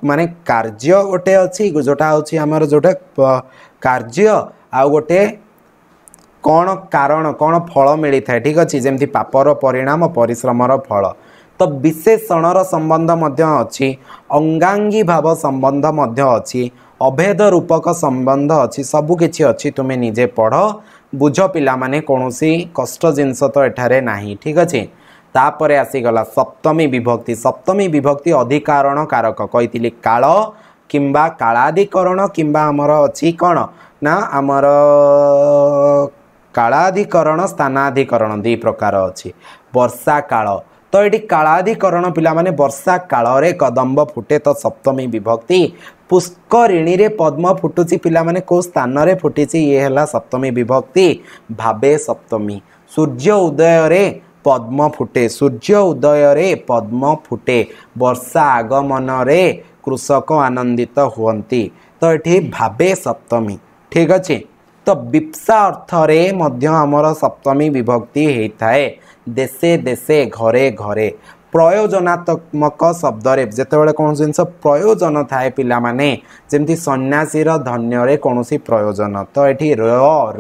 ମାନେ କାର୍ଯ୍ୟ ଗୋଟେ ଅଛି ଯେଉଁଟା ହେଉଛି ଆମର ଯେଉଁଟା କାର୍ଯ୍ୟ ଆଉ ଗୋଟେ କ'ଣ କାରଣ କ'ଣ ଫଳ ମିଳିଥାଏ ଠିକ୍ ଅଛି ଯେମିତି ପାପର ପରିଣାମ ପରିଶ୍ରମର ଫଳ ତ ବିଶେଷଣର ସମ୍ବନ୍ଧ ମଧ୍ୟ ଅଛି ଅଙ୍ଗାଙ୍ଗୀ ଭାବ ସମ୍ବନ୍ଧ ମଧ୍ୟ ଅଛି ଅଭେଦ ରୂପକ ସମ୍ବନ୍ଧ ଅଛି ସବୁକିଛି ଅଛି ତୁମେ ନିଜେ ପଢ଼ ବୁଝ ପିଲାମାନେ କୌଣସି କଷ୍ଟ ଜିନିଷ ତ ଏଠାରେ ନାହିଁ ଠିକ୍ ଅଛି ତାପରେ ଆସିଗଲା ସପ୍ତମୀ ବିଭକ୍ତି ସପ୍ତମୀ ବିଭକ୍ତି ଅଧିକାରଣ କାରକ କହିଥିଲି କାଳ କିମ୍ବା କାଳାଧିକରଣ କିମ୍ବା ଆମର ଅଛି କ'ଣ ନା ଆମର କାଳାଧିକରଣ ସ୍ଥାନାଧିକରଣ ଦୁଇ ପ୍ରକାର ଅଛି ବର୍ଷା କାଳ ତ ଏଠି କାଳାଧିକରଣ ପିଲାମାନେ ବର୍ଷା କାଳରେ କଦମ୍ବ ଫୁଟେ ତ ସପ୍ତମୀ ବିଭକ୍ତି ପୁଷ୍କରିଣୀରେ ପଦ୍ମ ଫୁଟୁଛି ପିଲାମାନେ କେଉଁ ସ୍ଥାନରେ ଫୁଟିଛି ଇଏ ହେଲା ସପ୍ତମୀ ବିଭକ୍ତି ଭାବେ ସପ୍ତମୀ ସୂର୍ଯ୍ୟ ଉଦୟରେ ପଦ୍ମ ଫୁଟେ ସୂର୍ଯ୍ୟ ଉଦୟରେ ପଦ୍ମ ଫୁଟେ ବର୍ଷା ଆଗମନରେ କୃଷକ ଆନନ୍ଦିତ ହୁଅନ୍ତି ତ ଏଠି ଭାବେ ସପ୍ତମୀ ଠିକ୍ ଅଛି ତ ବିପ୍ସା ଅର୍ଥରେ ମଧ୍ୟ ଆମର ସପ୍ତମୀ ବିଭକ୍ତି ହୋଇଥାଏ ଦେଶେ ଦେଶେ ଘରେ ଘରେ ପ୍ରୟୋଜନାତ୍ମକ ଶବ୍ଦରେ ଯେତେବେଳେ କୌଣସି ଜିନିଷ ପ୍ରୟୋଜନ ଥାଏ ପିଲାମାନେ ଯେମିତି ସନ୍ନ୍ୟାସୀର ଧନ୍ୟରେ କୌଣସି ପ୍ରୟୋଜନ ତ ଏଠି ର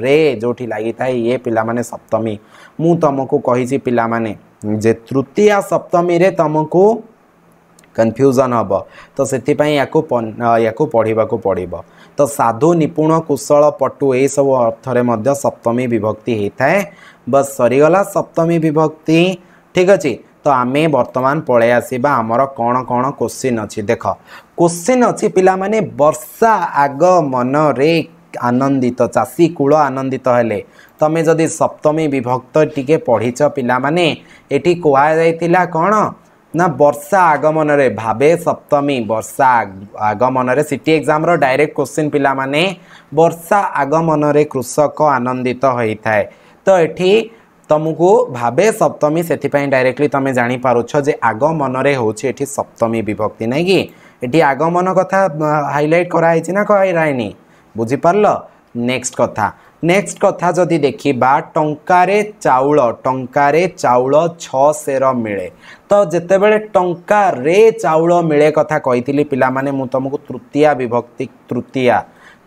ରେ ଯେଉଁଠି ଲାଗିଥାଏ ଇଏ ପିଲାମାନେ ସପ୍ତମୀ ମୁଁ ତୁମକୁ କହିଛି ପିଲାମାନେ ଯେ ତୃତୀୟା ସପ୍ତମୀରେ ତୁମକୁ କନଫ୍ୟୁଜନ୍ ହେବ ତ ସେଥିପାଇଁ ୟାକୁ ୟାକୁ ପଢ଼ିବାକୁ ପଡ଼ିବ त साधु निपुण कुशल पटु एसबु अर्थले सप्तमी विभक्ति है थाए बस् सरिगला सप्तमी विभक्ति ठिक तो आमे बर्तमान पढाइआसि अनि देख कोन अहिले पि बर्षा आग मन आनन्दित चासी कूल आनन्दितम जि सप्तमी विभक्त पढिछ पहिला एटि कुरा क ନା ବର୍ଷା ଆଗମନରେ ଭାବେ ସପ୍ତମୀ ବର୍ଷା ଆଗମନରେ ସିଟି ଏକ୍ଜାମ୍ର ଡାଇରେକ୍ଟ କୋଶ୍ଚିନ୍ ପିଲାମାନେ ବର୍ଷା ଆଗମନରେ କୃଷକ ଆନନ୍ଦିତ ହୋଇଥାଏ ତ ଏଠି ତମକୁ ଭାବେ ସପ୍ତମୀ ସେଥିପାଇଁ ଡାଇରେକ୍ଟଲି ତମେ ଜାଣିପାରୁଛ ଯେ ଆଗମନରେ ହେଉଛି ଏଠି ସପ୍ତମୀ ବିଭକ୍ତି ନାଇଁ କି ଏଠି ଆଗମନ କଥା ହାଇଲାଇଟ୍ କରାହେଇଛି ନା କରାହେଇନି ବୁଝିପାରିଲ ନେକ୍ସଟ କଥା নেক্সট কথা যদি দেখিবা টঙ্কারে চাউল টঙ্কারে চাউল ছ সের মিଳେ ତ ଯେତେବେଳେ ଟଙ୍କାରେ ଚାଉଳ ମିଳେ କଥା କହିଥିଲି ପିଲାମାନେ ମୁଁ ତୁମକୁ ତୃତୀୟା ବିଭକ୍ତି ତୃତୀୟା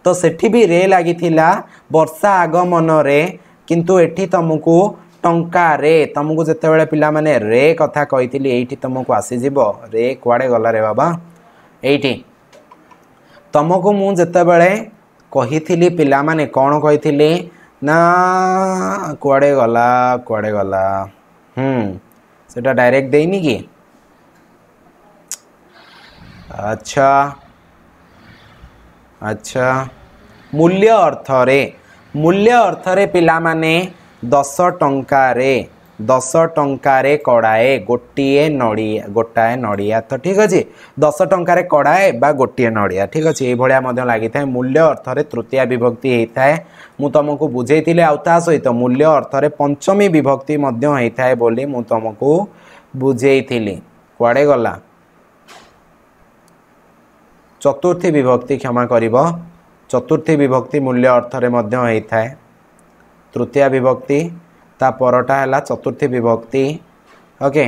ତ ସେଠି ବି ରେ ଲାଗିଥିଲା ବର୍ଷା ଆଗମନରେ କିନ୍ତୁ ଏଠି ତୁମକୁ ଟଙ୍କାରେ ତୁମକୁ ଯେତେବେଳେ ପିଲାମାନେ ରେ କଥା କହିଥିଲି ଏଇଠି ତୁମକୁ ଆସିଯିବ ରେ କୁଆଡ଼େ ଗଲା ରେ ବାବା ଏଇଠି ତୁମକୁ ମୁଁ ଯେତେବେଳେ कही पाने कौन कही ना कड़े गला कड़े गला से डायरेक्ट देनी कि अच्छा अच्छा मूल्य अर्थ रे मूल्य अर्थ रे पिला माने दस टकर ଦଶ ଟଙ୍କାରେ କଡ଼ାଏ ଗୋଟିଏ ନଡ଼ିଆ ଗୋଟାଏ ନଡ଼ିଆ ତ ଠିକ୍ ଅଛି ଦଶ ଟଙ୍କାରେ କଡ଼ାଏ ବା ଗୋଟିଏ ନଡ଼ିଆ ଠିକ୍ ଅଛି ଏଇଭଳିଆ ମଧ୍ୟ ଲାଗିଥାଏ ମୂଲ୍ୟ ଅର୍ଥରେ ତୃତୀୟା ବିଭକ୍ତି ହେଇଥାଏ ମୁଁ ତୁମକୁ ବୁଝେଇଥିଲି ଆଉ ତା ସହିତ ମୂଲ୍ୟ ଅର୍ଥରେ ପଞ୍ଚମୀ ବିଭକ୍ତି ମଧ୍ୟ ହେଇଥାଏ ବୋଲି ମୁଁ ତୁମକୁ ବୁଝେଇଥିଲି କୁଆଡ଼େ ଗଲା ଚତୁର୍ଥୀ ବିଭକ୍ତି କ୍ଷମା କରିବ ଚତୁର୍ଥୀ ବିଭକ୍ତି ମୂଲ୍ୟ ଅର୍ଥରେ ମଧ୍ୟ ହେଇଥାଏ ତୃତୀୟା ବିଭକ୍ତି ता परटा हला चतुर्थी विभक्ति ओके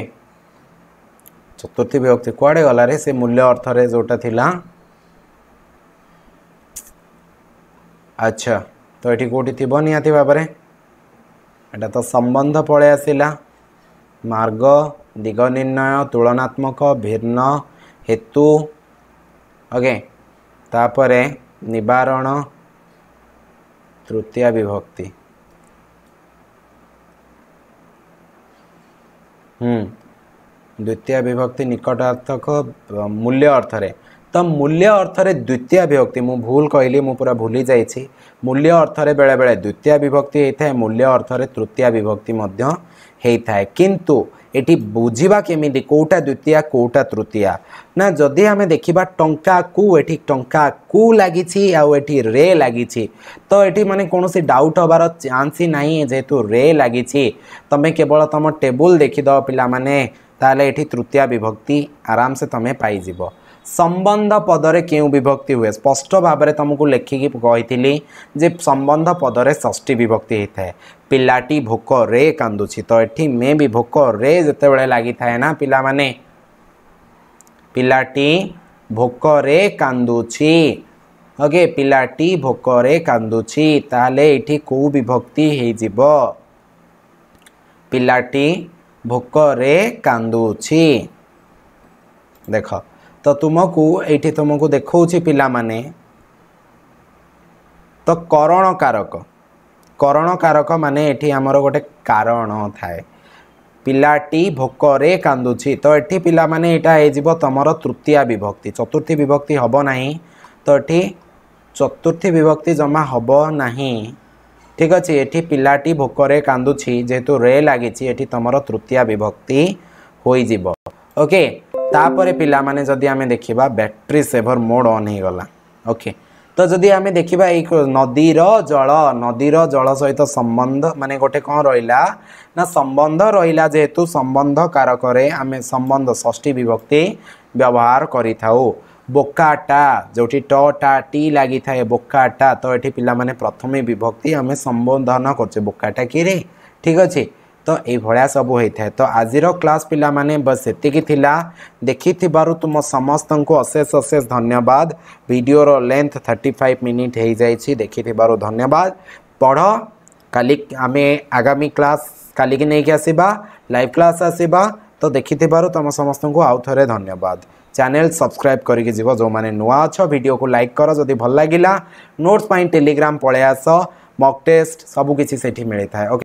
चतुर्थी विभक्ति कोडे रे से मूल्य अर्थ रे जोटा थिला अच्छा तो तोट निहाति भन्ने एटा त सम्बन्ध पळे आसला मार्ग दिग निर्णय तुलनात्मक भिन्न हेतु ओके निवारण तृतीय विभक्ति ଦ୍ୱିତୀୟ ବିଭକ୍ତି ନିକଟାର୍ଥକ ମୂଲ୍ୟ ଅର୍ଥରେ ତ ମୂଲ୍ୟ ଅର୍ଥରେ ଦ୍ୱିତୀୟ ବିଭକ୍ତି ମୁଁ ଭୁଲ କହିଲି ମୁଁ ପୁରା ଭୁଲି ଯାଇଛି ମୂଲ୍ୟ ଅର୍ଥରେ ବେଳେବେଳେ ଦ୍ୱିତୀୟ ବିଭକ୍ତି ହେଇଥାଏ ମୂଲ୍ୟ ଅର୍ଥରେ ତୃତୀୟ ବିଭକ୍ତି ମଧ୍ୟ ହୋଇଥାଏ କିନ୍ତୁ ଏଠି ବୁଝିବା କେମିତି କେଉଁଟା ଦ୍ୱିତୀୟା କେଉଁଟା ତୃତୀୟା ନା ଯଦି ଆମେ ଦେଖିବା ଟଙ୍କାକୁ ଏଠି ଟଙ୍କାକୁ ଲାଗିଛି ଆଉ ଏଠି ରେ ଲାଗିଛି ତ ଏଠି ମାନେ କୌଣସି ଡାଉଟ୍ ହେବାର ଚାନ୍ସ ହିଁ ନାହିଁ ଯେହେତୁ ରେ ଲାଗିଛି ତମେ କେବଳ ତମ ଟେବୁଲ୍ ଦେଖିଦେବ ପିଲାମାନେ ତାହେଲେ ଏଠି ତୃତୀୟା ବିଭକ୍ତି ଆରାମସେ ତମେ ପାଇଯିବ संबंध पदर क्यों विभक्ति हुए स्पष्ट भाव में तुमको लेखिकी कही जे संबंध पदर षी विभक्ति थाए पाटी भोक रे कांदू तो ये मे भी भोक रे जिते बड़े लगी थाए ना पाने पाटी भोक रे कांदू ओके पाटी भोक रे कांदू ताठी को विभक्ति पाटी भोक रे कांदू देख ତ ତୁମକୁ ଏଇଠି ତୁମକୁ ଦେଖାଉଛି ପିଲାମାନେ ତ କରଣକାରକ କରଣକାରକ ମାନେ ଏଠି ଆମର ଗୋଟେ କାରଣ ଥାଏ ପିଲାଟି ଭୋକରେ କାନ୍ଦୁଛି ତ ଏଠି ପିଲାମାନେ ଏଇଟା ହେଇଯିବ ତୁମର ତୃତୀୟା ବିଭକ୍ତି ଚତୁର୍ଥୀ ବିଭକ୍ତି ହେବ ନାହିଁ ତ ଏଠି ଚତୁର୍ଥୀ ବିଭକ୍ତି ଜମା ହେବ ନାହିଁ ଠିକ୍ ଅଛି ଏଠି ପିଲାଟି ଭୋକରେ କାନ୍ଦୁଛି ଯେହେତୁ ରେ ଲାଗିଛି ଏଠି ତୁମର ତୃତୀୟା ବିଭକ୍ତି ହୋଇଯିବ ଓକେ তাপরে পিলামানে যদি আমি দেখিবা ব্যাটেরি সেভর মোড অନ୍ ହେଇଗଲା ଓକେ ତ ଯଦି ଆମେ ଦେଖିବା ଏଇ ନଦୀର ଜଳ ନଦୀର ଜଳ ସହିତ ସମ୍ବନ୍ଧ ମାନେ ଗୋଟେ କ'ଣ ରହିଲା ନା ସମ୍ବନ୍ଧ ରହିଲା ଯେହେତୁ ସମ୍ବନ୍ଧ କାରକରେ ଆମେ ସମ୍ବନ୍ଧ ଷଷ୍ଠୀ ବିଭକ୍ତି ବ୍ୟବହାର କରିଥାଉ ବୋକାଟା ଯେଉଁଠି ଟ ଟା ଟି ଲାଗିଥାଏ ବୋକାଟା ତ ଏଠି ପିଲାମାନେ ପ୍ରଥମେ ବିଭକ୍ତି ଆମେ ସମ୍ବୋଧନ କରୁଛେ ବୋକାଟା କିରେ ଠିକ୍ ଅଛି ତ ଏଇଭଳିଆ ସବୁ ହୋଇଥାଏ ତ ଆଜିର କ୍ଲାସ୍ ପିଲାମାନେ ବସ୍ ଏତିକି ଥିଲା ଦେଖିଥିବାରୁ ତୁମ ସମସ୍ତଙ୍କୁ ଅଶେଷ ଅଶେଷ ଧନ୍ୟବାଦ ଭିଡ଼ିଓର ଲେନ୍ଥ ଥାର୍ଟି ଫାଇଭ୍ ମିନିଟ୍ ହୋଇଯାଇଛି ଦେଖିଥିବାରୁ ଧନ୍ୟବାଦ ପଢ଼ କାଲି ଆମେ ଆଗାମୀ କ୍ଲାସ୍ କାଲିକି ନେଇକି ଆସିବା ଲାଇଭ୍ କ୍ଲାସ୍ ଆସିବା ତ ଦେଖିଥିବାରୁ ତୁମ ସମସ୍ତଙ୍କୁ ଆଉ ଥରେ ଧନ୍ୟବାଦ ଚ୍ୟାନେଲ୍ ସବସ୍କ୍ରାଇବ୍ କରିକି ଯିବ ଯେଉଁମାନେ ନୂଆ ଅଛ ଭିଡ଼ିଓକୁ ଲାଇକ୍ କର ଯଦି ଭଲ ଲାଗିଲା ନୋଟ୍ସ ପାଇଁ ଟେଲିଗ୍ରାମ ପଳେଇ ଆସ ମକ୍ ଟେଷ୍ଟ ସବୁକିଛି ସେଠି ମିଳିଥାଏ ଓକେ